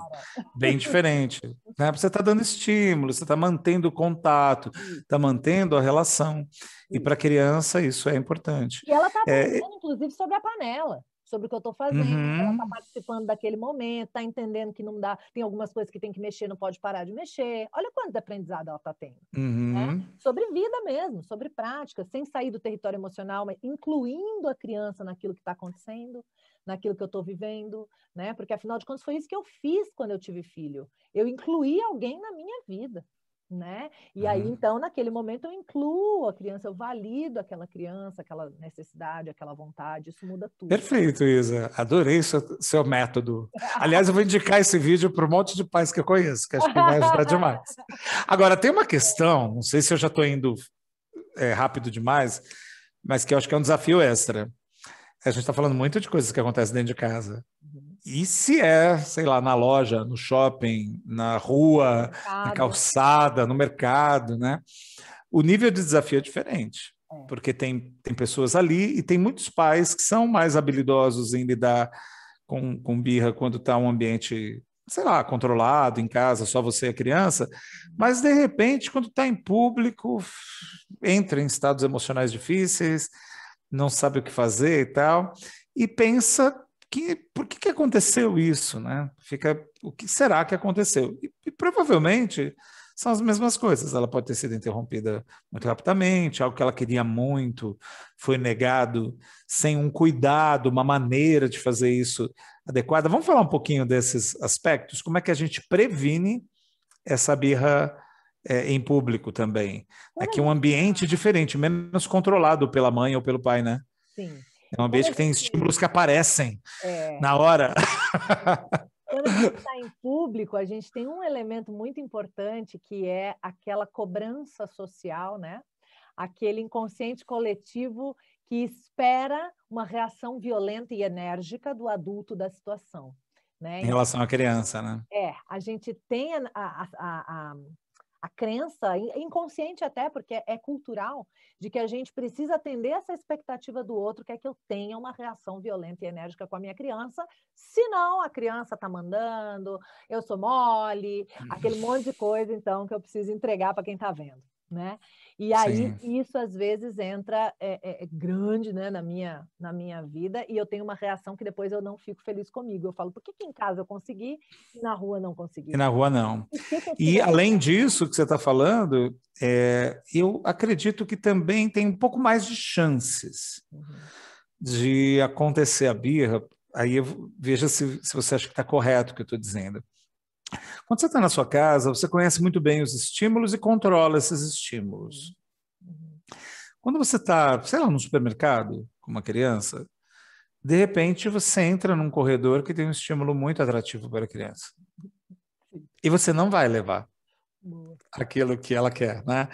Bem diferente. Né? Você está dando estímulo, você está mantendo o contato, está mantendo a relação. E para a criança isso é importante. E ela está é, aprendendo, é... inclusive, sobre a panela sobre o que eu estou fazendo, tá uhum. ela está participando daquele momento, está entendendo que não dá, tem algumas coisas que tem que mexer, não pode parar de mexer. Olha quanto aprendizado ela está tendo. Né? Uhum. Né? Sobre vida mesmo, sobre prática, sem sair do território emocional, mas incluindo a criança naquilo que está acontecendo naquilo que eu estou vivendo, né? Porque afinal de contas foi isso que eu fiz quando eu tive filho. Eu incluí alguém na minha vida, né? E uhum. aí então naquele momento eu incluo a criança, eu valido aquela criança, aquela necessidade, aquela vontade, isso muda tudo. Perfeito, Isa. Adorei seu, seu método. Aliás, eu vou indicar esse vídeo para um monte de pais que eu conheço, que acho que vai ajudar demais. Agora tem uma questão, não sei se eu já estou indo é, rápido demais, mas que eu acho que é um desafio extra. A gente está falando muito de coisas que acontecem dentro de casa. Uhum. E se é, sei lá, na loja, no shopping, na rua, na calçada, no mercado, né? O nível de desafio é diferente, é. porque tem, tem pessoas ali e tem muitos pais que são mais habilidosos em lidar com, com birra quando está um ambiente sei lá, controlado em casa, só você e a criança, uhum. mas de repente, quando está em público, entra em estados emocionais difíceis, não sabe o que fazer e tal, e pensa que por que, que aconteceu isso, né? Fica o que será que aconteceu? E, e provavelmente são as mesmas coisas. Ela pode ter sido interrompida muito rapidamente, algo que ela queria muito foi negado sem um cuidado, uma maneira de fazer isso adequada. Vamos falar um pouquinho desses aspectos. Como é que a gente previne essa birra é, em público também. Aqui é um ambiente diferente, menos controlado pela mãe ou pelo pai, né? Sim. É um ambiente que tem estímulos que aparecem é. na hora. Quando a gente está em público, a gente tem um elemento muito importante que é aquela cobrança social, né? Aquele inconsciente coletivo que espera uma reação violenta e enérgica do adulto da situação. Né? Em relação à criança, né? É, a gente tem a, a, a, a crença, inconsciente até, porque é cultural, de que a gente precisa atender essa expectativa do outro, que é que eu tenha uma reação violenta e enérgica com a minha criança, senão a criança tá mandando, eu sou mole, aquele monte de coisa, então, que eu preciso entregar para quem tá vendo né? E aí Sim. isso às vezes entra é, é, é, grande, né, na minha na minha vida e eu tenho uma reação que depois eu não fico feliz comigo. Eu falo por que, que em casa eu consegui e na rua não consegui? E na rua não. E, além disso que você está falando, é, eu acredito que também tem um pouco mais de chances uhum. de acontecer a birra. Aí eu, veja se, se você acha que está correto o que eu estou dizendo. Quando você está na sua casa, você conhece muito bem os estímulos e controla esses estímulos. Uhum. Quando você está, sei lá, no supermercado, com uma criança, de repente você entra num corredor que tem um estímulo muito atrativo para a criança. E você não vai levar aquilo que ela quer, né?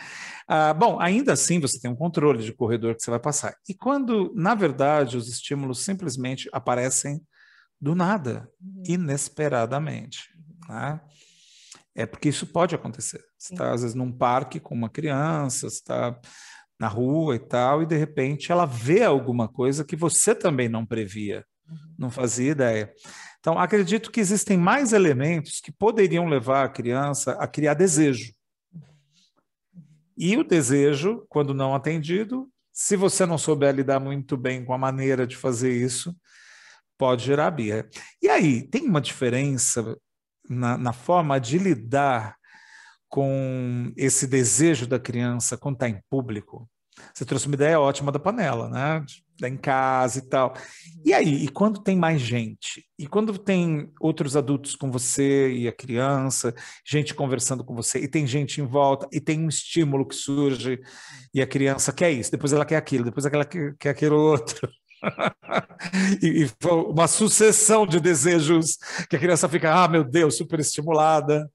Ah, bom, ainda assim você tem um controle de corredor que você vai passar. E quando, na verdade, os estímulos simplesmente aparecem do nada, uhum. inesperadamente né? É porque isso pode acontecer. Você está, às vezes, num parque com uma criança, está na rua e tal, e de repente ela vê alguma coisa que você também não previa, uhum. não fazia ideia. Então, acredito que existem mais elementos que poderiam levar a criança a criar desejo. Uhum. E o desejo, quando não atendido, se você não souber lidar muito bem com a maneira de fazer isso, pode gerar birra. E aí, tem uma diferença na, na forma de lidar com esse desejo da criança quando está em público. Você trouxe uma ideia ótima da panela, né? Da tá em casa e tal. E aí, e quando tem mais gente? E quando tem outros adultos com você e a criança, gente conversando com você, e tem gente em volta, e tem um estímulo que surge, e a criança quer isso, depois ela quer aquilo, depois ela quer, quer aquilo outro. e, e uma sucessão de desejos que a criança fica, ah, meu Deus, super estimulada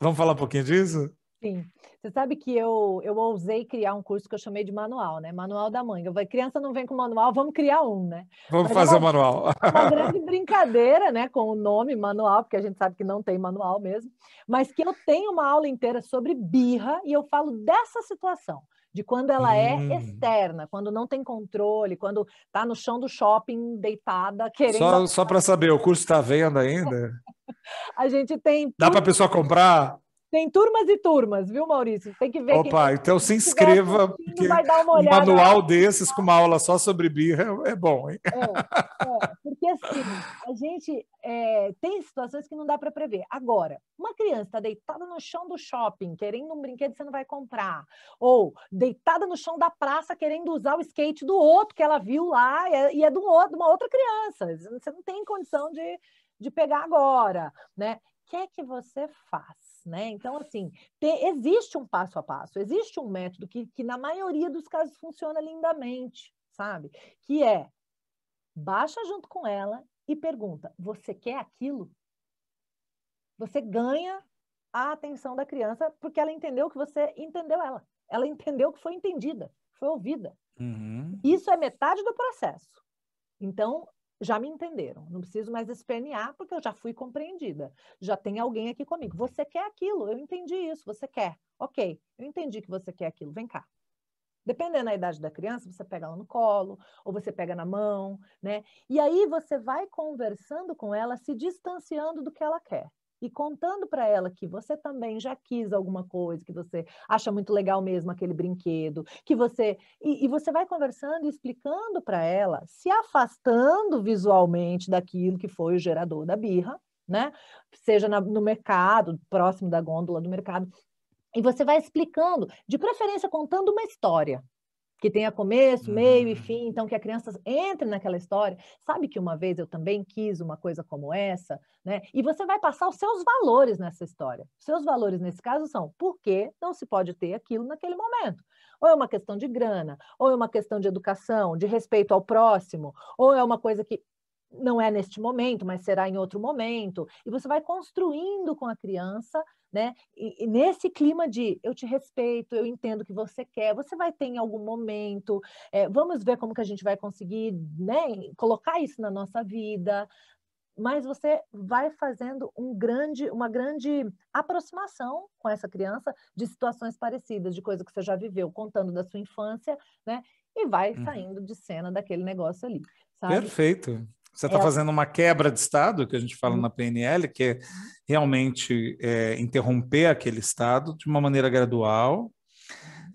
Vamos falar um pouquinho disso? Sim. Você sabe que eu, eu ousei criar um curso que eu chamei de manual, né? Manual da mãe. Eu falei, criança não vem com manual, vamos criar um, né? Vamos Mas é fazer uma, o manual. É uma grande brincadeira, né? Com o nome manual, porque a gente sabe que não tem manual mesmo. Mas que eu tenho uma aula inteira sobre birra e eu falo dessa situação de quando ela é hum. é externa, quando não tem controle, quando está no chão do shopping deitada querendo. Só, só para saber, o curso está à venda ainda? a gente tem. Dá para a pessoa comprar? Tem turmas e turmas, viu, Maurício? Tem que ver. Opa, quem... então se inscreva, porque um manual desses com uma aula só sobre birra é, é bom, hein? É, é, porque assim, a gente é, tem situações que não dá para prever. Agora, uma criança está deitada no chão do shopping, querendo um brinquedo que você não vai comprar, ou deitada no chão da praça, querendo usar o skate do outro que ela viu lá, e é, e é de, um outro, de uma outra criança. Você não tem condição de de pegar agora, né? O que é que você faz, né? Então, assim, ter, existe um passo a passo, existe um método que, que na maioria dos casos funciona lindamente, sabe? Que é baixa junto com ela e pergunta: você quer aquilo? Você ganha a atenção da criança porque ela entendeu que você entendeu ela. Ela entendeu que foi entendida, foi ouvida. Uhum. Isso é metade do processo. Então, já me entenderam, não preciso mais espernear, porque eu já fui compreendida. Já tem alguém aqui comigo. Uhum. Você quer aquilo, eu entendi isso, você quer. Ok, eu entendi que você quer aquilo, vem cá. Dependendo da idade da criança, você pega ela no colo, ou você pega na mão, né? E aí você vai conversando com ela, se distanciando do que ela quer e contando para ela que você também já quis alguma coisa, que você acha muito legal mesmo aquele brinquedo, que você e, e você vai conversando e explicando para ela, se afastando visualmente daquilo que foi o gerador da birra, né? Seja na, no mercado, próximo da gôndola do mercado, e você vai explicando, de preferência contando uma história, que tenha começo, meio e uhum. fim, então que a criança entre naquela história. Sabe que uma vez eu também quis uma coisa como essa, né? E você vai passar os seus valores nessa história. Os seus valores nesse caso são por que não se pode ter aquilo naquele momento. Ou é uma questão de grana, ou é uma questão de educação, de respeito ao próximo, ou é uma coisa que não é neste momento, mas será em outro momento. E você vai construindo com a criança né? E, e, nesse clima de eu te respeito, eu entendo o que você quer, você vai ter em algum momento, é, vamos ver como que a gente vai conseguir, né? Colocar isso na nossa vida, mas você vai fazendo um grande, uma grande aproximação com essa criança de situações parecidas, de coisa que você já viveu, contando da sua infância, né? E vai uhum. saindo de cena daquele negócio ali. Sabe? Perfeito, você está é... fazendo uma quebra de Estado, que a gente fala uhum. na PNL, que é uhum. realmente é, interromper aquele Estado de uma maneira gradual. Uhum.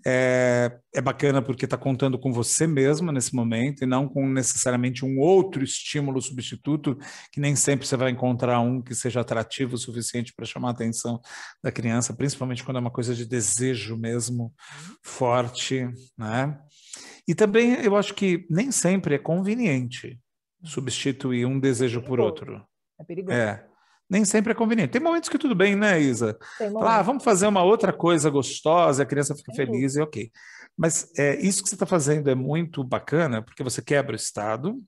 É, é bacana porque está contando com você mesma nesse momento e não com necessariamente um outro estímulo substituto, que nem sempre você vai encontrar um que seja atrativo o suficiente para chamar a atenção da criança, principalmente quando é uma coisa de desejo mesmo forte, né? E também eu acho que nem sempre é conveniente substituir um desejo é por outro. É perigoso. É. Nem sempre é conveniente. Tem momentos que tudo bem, né, Isa? Tem momentos. ah, vamos fazer uma outra coisa gostosa, a criança fica Tem feliz tudo. e ok. Mas é, isso que você está fazendo é muito bacana, porque você quebra o estado,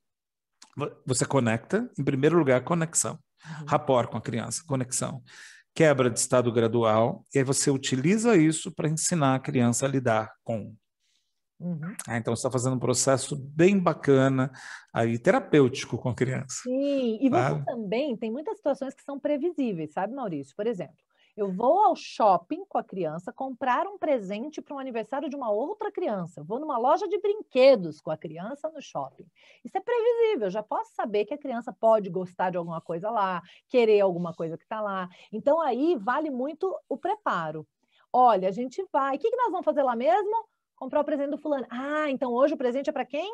você conecta, em primeiro lugar, conexão. Uhum. Rapport com a criança, conexão. Quebra de estado gradual, e aí você utiliza isso para ensinar a criança a lidar com Uhum. Ah, então você está fazendo um processo bem bacana, aí terapêutico com a criança. Sim, e sabe? você também tem muitas situações que são previsíveis, sabe, Maurício? Por exemplo, eu vou ao shopping com a criança comprar um presente para um aniversário de uma outra criança. vou numa loja de brinquedos com a criança no shopping. Isso é previsível, eu já posso saber que a criança pode gostar de alguma coisa lá, querer alguma coisa que está lá. Então aí vale muito o preparo. Olha, a gente vai. O que, que nós vamos fazer lá mesmo? comprar o presente do fulano. Ah, então hoje o presente é para quem?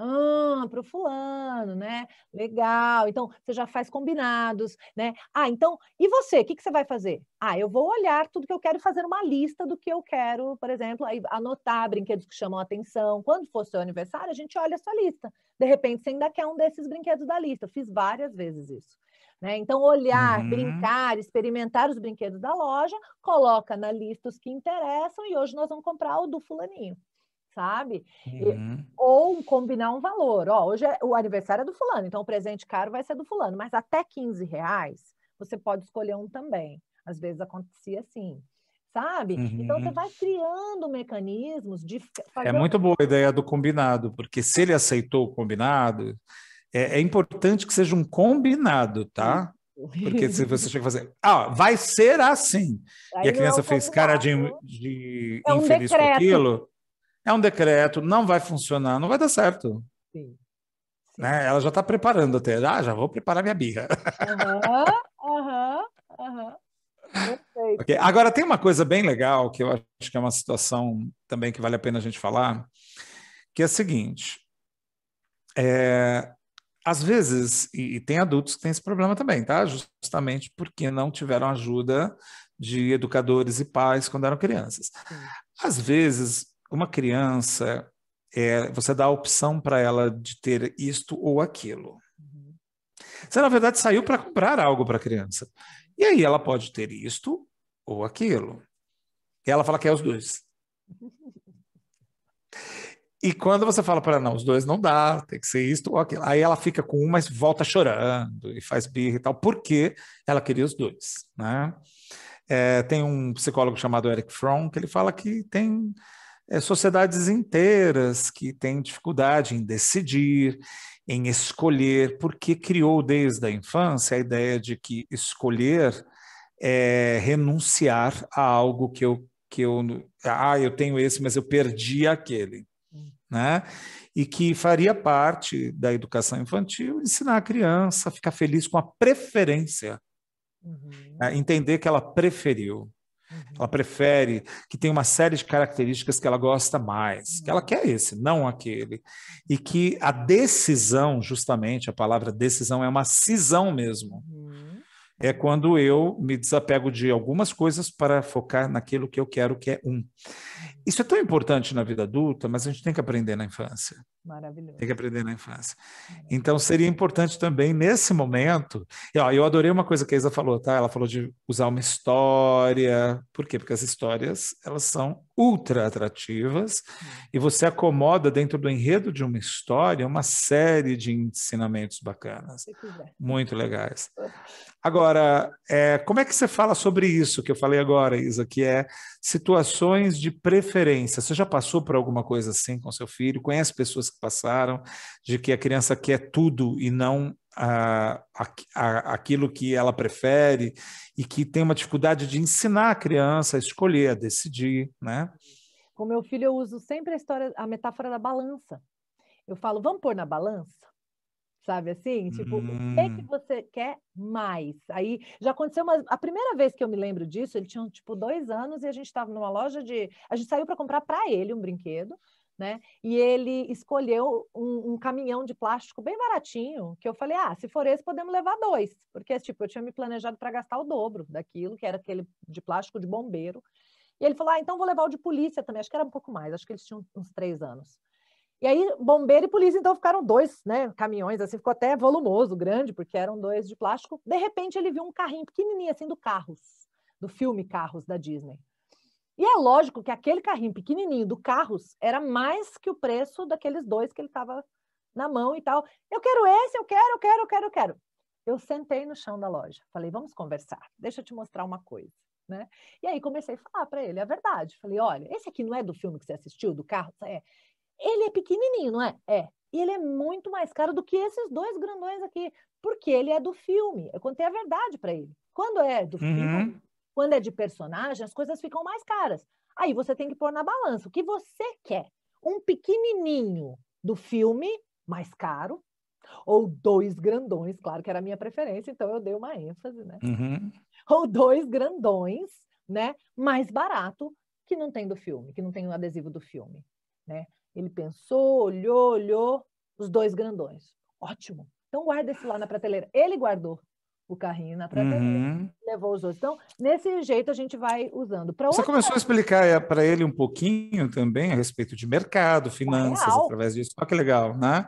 Ah, para o fulano, né? Legal. Então, você já faz combinados, né? Ah, então, e você? O que, que você vai fazer? Ah, eu vou olhar tudo que eu quero e fazer uma lista do que eu quero, por exemplo, anotar brinquedos que chamam atenção. Quando for seu aniversário, a gente olha a sua lista. De repente, você ainda quer um desses brinquedos da lista. Eu fiz várias vezes isso. Né? Então, olhar, uhum. brincar, experimentar os brinquedos da loja, coloca na lista os que interessam e hoje nós vamos comprar o do fulaninho sabe? Uhum. E, ou combinar um valor. Ó, hoje é o aniversário é do fulano, então o presente caro vai ser do fulano, mas até 15 reais você pode escolher um também. Às vezes acontecia assim sabe? Uhum. Então você uhum. vai criando mecanismos de é fazer... É muito boa a ideia do combinado, porque se ele aceitou o combinado, é, é importante que seja um combinado, tá? Porque se você chega a fazer, assim, ah, vai ser assim, Aí e a é criança é fez cara de, de é um infeliz decreto. com aquilo, é um decreto, não vai funcionar, não vai dar certo. Sim. Sim. Né? Ela já está preparando até. Ah, já vou preparar minha birra. Aham, aham, aham. Agora, tem uma coisa bem legal que eu acho que é uma situação também que vale a pena a gente falar, que é a seguinte. É, às vezes, e, e, tem adultos que têm esse problema também, tá? Justamente porque não tiveram ajuda de educadores e pais quando eram crianças. Às vezes, uma criança, é, você dá a opção para ela de ter isto ou aquilo. Uhum. Você, na verdade, saiu para uhum. comprar algo para a criança. E aí ela pode ter isto ou aquilo. E ela fala que é os dois. E quando você fala para ela, não, os dois não dá, tem que ser isto ou aquilo. Aí ela fica com um, mas volta chorando e faz birra e tal, porque ela queria os dois, né? É, tem um psicólogo chamado Eric Fromm que ele fala que tem é, sociedades inteiras que têm dificuldade em decidir, em escolher, porque criou desde a infância a ideia de que escolher é renunciar a algo que eu que eu ah eu tenho esse mas eu perdi aquele hum. né? E que faria parte da educação infantil ensinar a criança a ficar feliz com a preferência, uhum. né? entender que ela preferiu. Ela prefere que tem uma série de características que ela gosta mais, que ela quer esse, não aquele. E que a decisão, justamente, a palavra decisão é uma cisão mesmo. Uhum. É quando eu me desapego de algumas coisas para focar naquilo que eu quero, que é um. Isso é tão importante na vida adulta, mas a gente tem que aprender na infância. Maravilhoso. Tem que aprender na infância. Então, seria importante também, nesse momento. E, ó, eu adorei uma coisa que a Isa falou, tá? Ela falou de usar uma história. Por quê? Porque as histórias, elas são ultra atrativas hum. e você acomoda dentro do enredo de uma história uma série de ensinamentos bacanas, muito legais. Agora, é, como é que você fala sobre isso que eu falei agora, Isa, que é situações de preferência? Você já passou por alguma coisa assim com seu filho? Conhece pessoas que passaram de que a criança quer tudo e não a, a, aquilo que ela prefere e que tem uma dificuldade de ensinar a criança a escolher, a decidir, né? Com meu filho eu uso sempre a história, a metáfora da balança. Eu falo, vamos pôr na balança? Sabe assim? Tipo, hum. o que, é que hum. você quer mais? Aí já aconteceu uma. A primeira vez que eu me lembro disso, ele tinha tipo dois anos e a gente estava numa loja de. A gente saiu para comprar para ele um brinquedo né? E ele escolheu um, um, caminhão de plástico bem baratinho, que eu falei, ah, se for esse, podemos levar dois, porque tipo, eu tinha me planejado para gastar o dobro daquilo, que era aquele de plástico de bombeiro. E ele falou, ah, então vou levar o de polícia também, acho que era um pouco mais, acho que eles tinham uns três anos. E aí, bombeiro e polícia, então ficaram dois né, caminhões, assim, ficou até volumoso, grande, porque eram dois de plástico. De repente, ele viu um carrinho pequenininho, assim, do Carros, do filme Carros da Disney. E é lógico que aquele carrinho pequenininho do Carros era mais que o preço daqueles dois que ele estava na mão e tal. Eu quero esse, eu quero, eu quero, eu quero, eu quero. Eu sentei no chão da loja, falei, vamos conversar, deixa eu te mostrar uma coisa. Né? E aí comecei a falar para ele a verdade. Falei, olha, esse aqui não é do filme que você assistiu, do Carros? É. Ele é pequenininho, não é? É. E ele é muito mais caro do que esses dois grandões aqui, porque ele é do filme. Eu contei a verdade para ele. Quando é do uhum. filme, quando é de personagem, as coisas ficam mais caras. Aí você tem que pôr na balança o que você quer. Um pequenininho do filme, mais caro, ou dois grandões, claro que era a minha preferência, então eu dei uma ênfase, né? Uhum. Ou dois grandões, né? Mais barato, que não tem do filme, que não tem o adesivo do filme, né? Ele pensou, olhou, olhou, os dois grandões. Ótimo. Então guarda esse lá na prateleira. Ele guardou o carrinho na prateleira, uhum. levou os outros. Então, nesse jeito a gente vai usando. Pra Você começou a explicar eh, para ele um pouquinho também a respeito de mercado, finanças, Real. através disso. Olha que legal, né?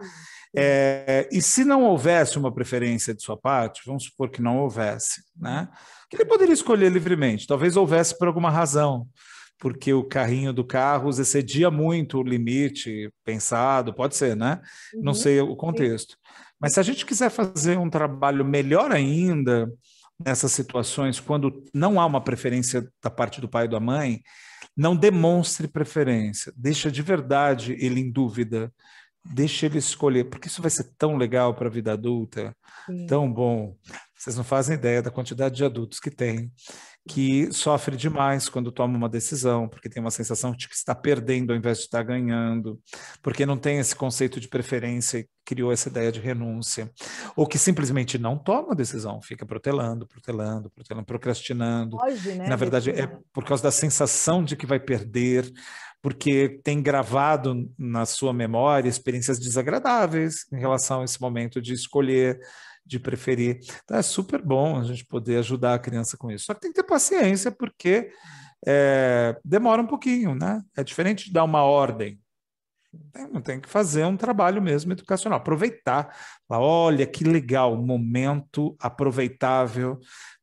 É, e se não houvesse uma preferência de sua parte, vamos supor que não houvesse, né? Que ele poderia escolher livremente. Talvez houvesse por alguma razão porque o carrinho do carro excedia muito o limite pensado, pode ser, né? Uhum. Não sei o contexto. Mas se a gente quiser fazer um trabalho melhor ainda nessas situações, quando não há uma preferência da parte do pai ou da mãe, não demonstre preferência, deixa de verdade ele em dúvida, deixa ele escolher, porque isso vai ser tão legal para a vida adulta, Sim. tão bom. Vocês não fazem ideia da quantidade de adultos que tem que sofre demais quando toma uma decisão, porque tem uma sensação de que está perdendo ao invés de estar ganhando, porque não tem esse conceito de preferência e criou essa ideia de renúncia, ou que simplesmente não toma decisão, fica protelando, protelando, protelando, procrastinando. Hoje, né, Na verdade, é por causa da sensação de que vai perder, porque tem gravado na sua memória experiências desagradáveis em relação a esse momento de escolher de preferir. Então, é super bom a gente poder ajudar a criança com isso. Só que tem que ter paciência, porque é, demora um pouquinho, né? É diferente de dar uma ordem. Tem, tem que fazer um trabalho mesmo educacional, aproveitar. Falar, olha que legal, momento aproveitável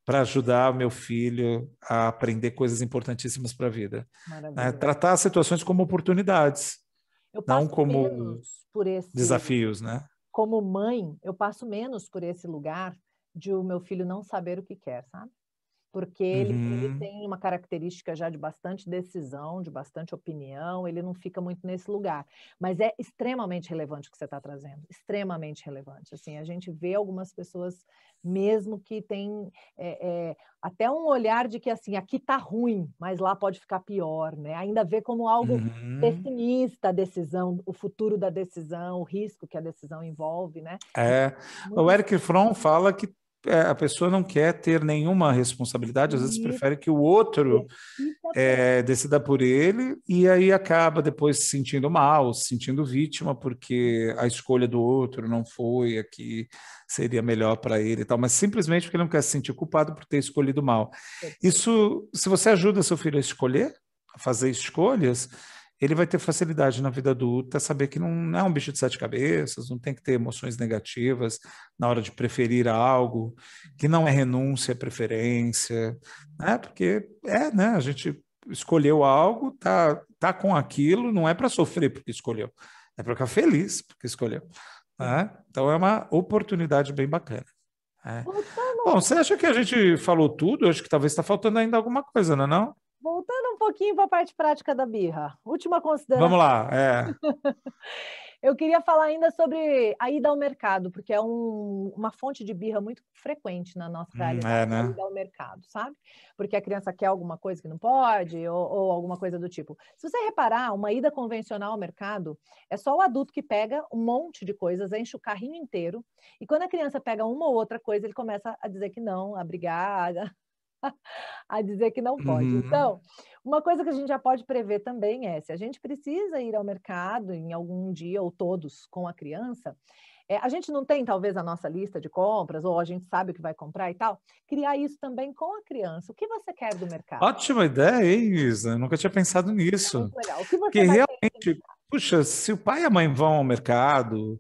para ajudar meu filho a aprender coisas importantíssimas para a vida. É, tratar as situações como oportunidades, não como desafios, né? como mãe, eu passo menos por esse lugar de o meu filho não saber o que quer, sabe? porque ele, ele, uhum. tem uma característica já de bastante decisão, de bastante opinião, ele não fica muito nesse lugar. Mas é extremamente relevante o que você está trazendo, extremamente relevante. Assim, a gente vê algumas pessoas mesmo que têm é, é, até um olhar de que assim, aqui está ruim, mas lá pode ficar pior, né? Ainda vê como algo uhum. pessimista a decisão, o futuro da decisão, o risco que a decisão envolve, né? É, muito o Eric Fromm fala que é, a pessoa não quer ter nenhuma responsabilidade, às vezes prefere que o outro é, decida por ele, e aí acaba depois se sentindo mal, se sentindo vítima, porque a escolha do outro não foi a que seria melhor para ele e tal, mas simplesmente porque ele não quer se sentir culpado por ter escolhido mal. Isso, se você ajuda seu filho a escolher, a fazer escolhas, ele vai ter facilidade na vida adulta, saber que não, é um bicho de sete cabeças, não tem que ter emoções negativas na hora de preferir algo, que não é renúncia, é preferência, né? Porque é, né? A gente escolheu algo, tá, tá com aquilo, não é para sofrer porque escolheu, é para ficar feliz porque escolheu. Né? Então é uma oportunidade bem bacana. Né? Bom, você acha que a gente falou tudo? Eu acho que talvez está faltando ainda alguma coisa, não é não? pouquinho para a parte prática da birra. Última consideração. Vamos lá. É. Eu queria falar ainda sobre a ida ao mercado, porque é um, uma fonte de birra muito frequente na nossa hum, realidade, hum, é, né? a ida ao mercado, sabe? Porque a criança quer alguma coisa que não pode, ou, ou, alguma coisa do tipo. Se você reparar, uma ida convencional ao mercado é só o adulto que pega um monte de coisas, enche o carrinho inteiro, e quando a criança pega uma ou outra coisa, ele começa a dizer que não, a brigar, a, dizer que não pode. Uhum. Então, uma coisa que a gente já pode prever também é se a gente precisa ir ao mercado em algum dia ou todos com a criança, é, a gente não tem talvez a nossa lista de compras, ou a gente sabe o que vai comprar e tal, criar isso também com a criança. O que você quer do mercado? Ótima ideia, hein, Isa? Eu nunca tinha pensado nisso. É legal. O que você que realmente, puxa, se o pai e a mãe vão ao mercado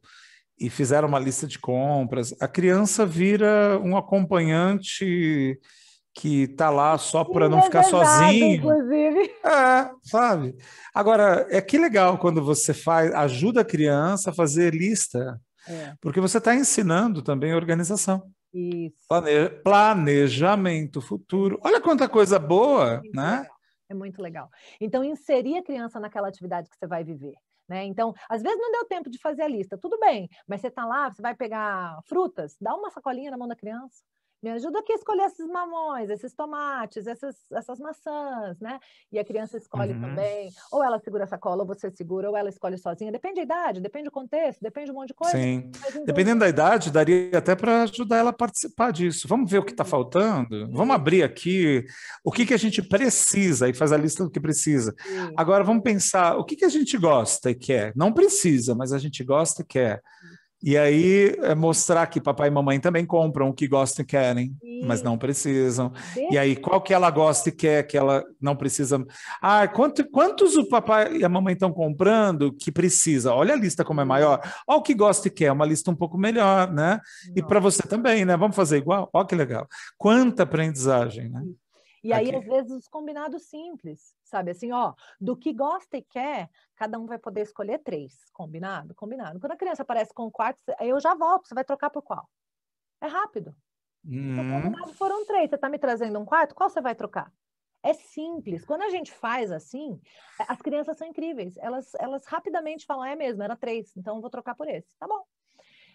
e fizeram uma lista de compras, a criança vira um acompanhante que tá lá só para não é ficar sozinho. Inclusive. É, sabe? Agora, é que legal quando você faz, ajuda a criança a fazer lista. É. Porque você está ensinando também organização. Plane... Planejamento futuro. Olha quanta coisa boa, é Isso né? É, é muito legal. Então, inserir a criança naquela atividade que você vai viver. Né? Então, às vezes não deu tempo de fazer a lista, tudo bem, mas você está lá, você vai pegar frutas, dá uma sacolinha na mão da criança, me ajuda aqui a escolher esses mamões, esses tomates, essas, essas maçãs, né? E a criança escolhe uhum. também, ou ela segura a sacola, ou você segura, ou ela escolhe sozinha, depende da idade, depende do contexto, depende de um monte de coisa. Sim. Dependendo da idade, daria até para ajudar ela a participar disso. Vamos ver o que está uhum. faltando? Vamos uhum. abrir aqui o que, que a gente precisa e faz a lista do que precisa. Sim. Agora vamos pensar o que, que a gente gosta e quer. Não precisa, mas a gente gosta e quer. Sim e aí é mostrar que papai e mamãe também compram o que gostam e querem, Sim. mas não precisam. Sim. E aí qual que ela gosta e quer que ela não precisa? Ah, quanto, quantos o papai e a mamãe estão comprando que precisa? Olha a lista como é maior. Olha uhum. o que gosta e quer, uma lista um pouco melhor, né? Nossa. E para você também, né? Vamos fazer igual. Olha que legal. Quanta aprendizagem, né? E aí, às vezes, os combinados simples, sabe? Assim, ó, do que gosta e quer, cada um vai poder escolher três. Combinado? Combinado. Quando a criança aparece com quarto, aí eu já volto, você vai trocar por qual? É rápido. Então, hum. Foram três, você tá me trazendo um quarto, qual você vai trocar? É simples. Quando a gente faz assim, as crianças são incríveis. Elas, elas rapidamente falam, é mesmo, era três, então eu vou trocar por esse. Tá bom.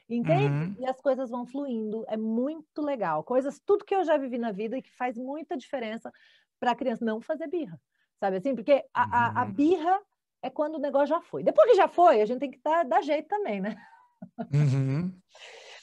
Entende? Uhum. E as coisas vão fluindo. É muito legal. Coisas, tudo que eu já vivi na vida e que faz muita diferença para a criança não fazer birra. Sabe assim? Porque a, a, a, uhum. birra é quando o negócio já foi. Depois que já foi, a gente tem que tá, dar jeito também, né? Uhum.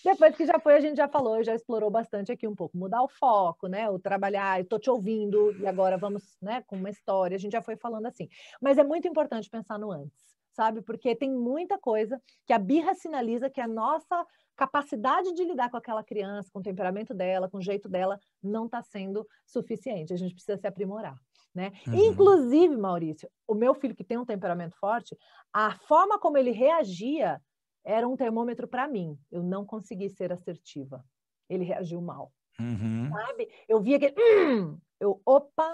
Depois que já foi, a gente já falou, já explorou bastante aqui um pouco. Mudar o foco, né? O trabalhar, eu tô te ouvindo e agora vamos, né, com uma história. A gente já foi falando assim. Mas é muito importante pensar no antes sabe? Porque tem muita coisa que a birra sinaliza que a nossa capacidade de lidar com aquela criança, com o temperamento dela, com o jeito dela, não está sendo suficiente. A gente precisa se aprimorar. Né? Uhum. Inclusive, Maurício, o meu filho que tem um temperamento forte, a forma como ele reagia era um termômetro para mim. Eu não consegui ser assertiva. Ele reagiu mal. Uhum. Sabe? Eu via que hum! eu, opa,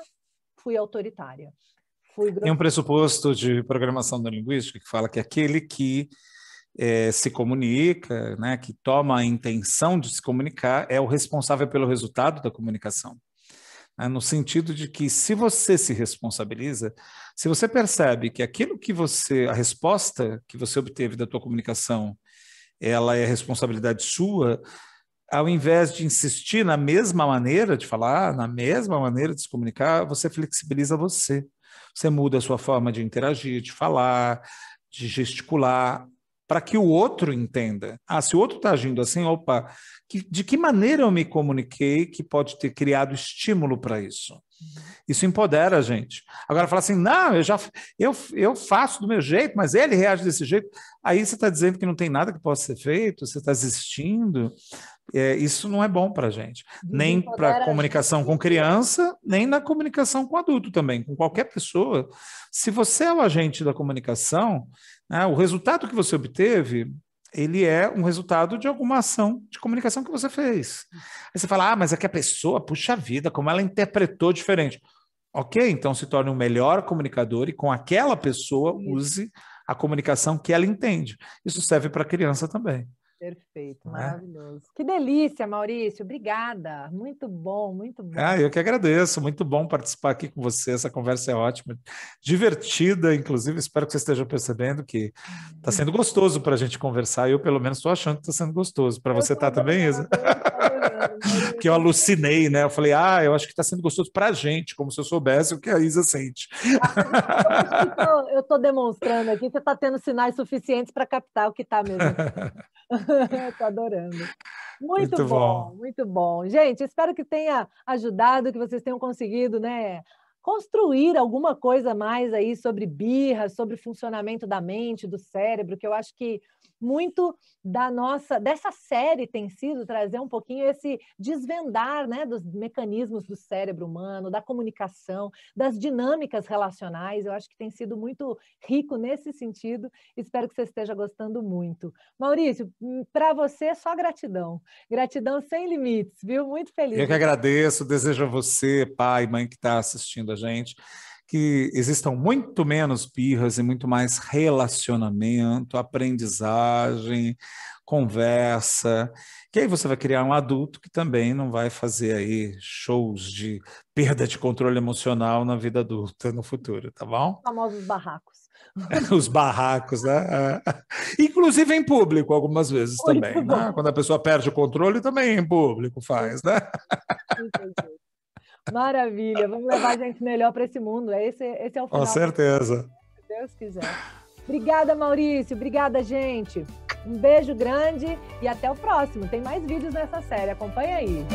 fui autoritária. Foi Tem um pressuposto de programação da linguística que fala que aquele que é, se comunica, né, que toma a intenção de se comunicar, é o responsável pelo resultado da comunicação. Né, no sentido de que, se você se responsabiliza, se você percebe que aquilo que você, a resposta que você obteve da tua comunicação, ela é responsabilidade sua, ao invés de insistir na mesma maneira de falar, na mesma maneira de se comunicar, você flexibiliza você. Você muda a sua forma de interagir, de falar, de gesticular, para que o outro entenda. Ah, se o outro está agindo assim, opa, que, de que maneira eu me comuniquei que pode ter criado estímulo para isso? Uhum. Isso empodera a gente. Agora, falar assim, não, eu já eu, eu faço do meu jeito, mas ele reage desse jeito. Aí você está dizendo que não tem nada que possa ser feito, você está desistindo. É, isso não é bom para uhum. a gente, nem para a comunicação com criança, nem na comunicação com adulto também, com qualquer pessoa. Se você é o agente da comunicação, né, o resultado que você obteve ele é um resultado de alguma ação de comunicação que você fez. Aí você fala, ah, mas é que a pessoa, puxa vida, como ela interpretou diferente. Ok, então se torne um melhor comunicador e com aquela pessoa use a comunicação que ela entende. Isso serve para criança também. Perfeito, né? maravilhoso. É? Que delícia, Maurício. Obrigada. Muito bom, muito bom. Ah, eu que agradeço. Muito bom participar aqui com você. Essa conversa é ótima, divertida, inclusive. Espero que você esteja percebendo que está sendo gostoso para a gente conversar. Eu, pelo menos, estou achando que está sendo gostoso. Para você está também, Isa? que eu alucinei, né? Eu falei, ah, eu acho que está sendo gostoso para a gente, como se eu soubesse o que a Isa sente. eu estou demonstrando aqui, você está tendo sinais suficientes para captar o que está mesmo. Estou adorando. Muito, muito bom, bom, muito bom. Gente, espero que tenha ajudado, que vocês tenham conseguido, né? construir alguma coisa mais aí sobre birra, sobre funcionamento da mente, do cérebro, que eu acho que muito da nossa dessa série tem sido trazer um pouquinho esse desvendar, né, dos mecanismos do cérebro humano, da comunicação, das dinâmicas relacionais. Eu acho que tem sido muito rico nesse sentido. Espero que você esteja gostando muito. Maurício, hum, para você só gratidão. Gratidão sem limites, viu? Muito feliz. Eu que agradeço, desejo a você, pai, mãe que está assistindo a gente, que existam muito menos birras e muito mais relacionamento, aprendizagem, conversa. Que aí você vai criar um adulto que também não vai fazer aí shows de perda de controle emocional na vida adulta no futuro, tá bom? Os famosos barracos. Os barracos, né? É. Inclusive em público, algumas vezes também. Né? Quando a pessoa perde o controle, também em público faz, né? Entendi. Maravilha, vamos levar gente melhor para esse mundo. É esse, esse é o final. Com certeza. Se Deus quiser. Obrigada, Maurício. Obrigada, gente. Um beijo grande e até o próximo. Tem mais vídeos nessa série. Acompanha aí.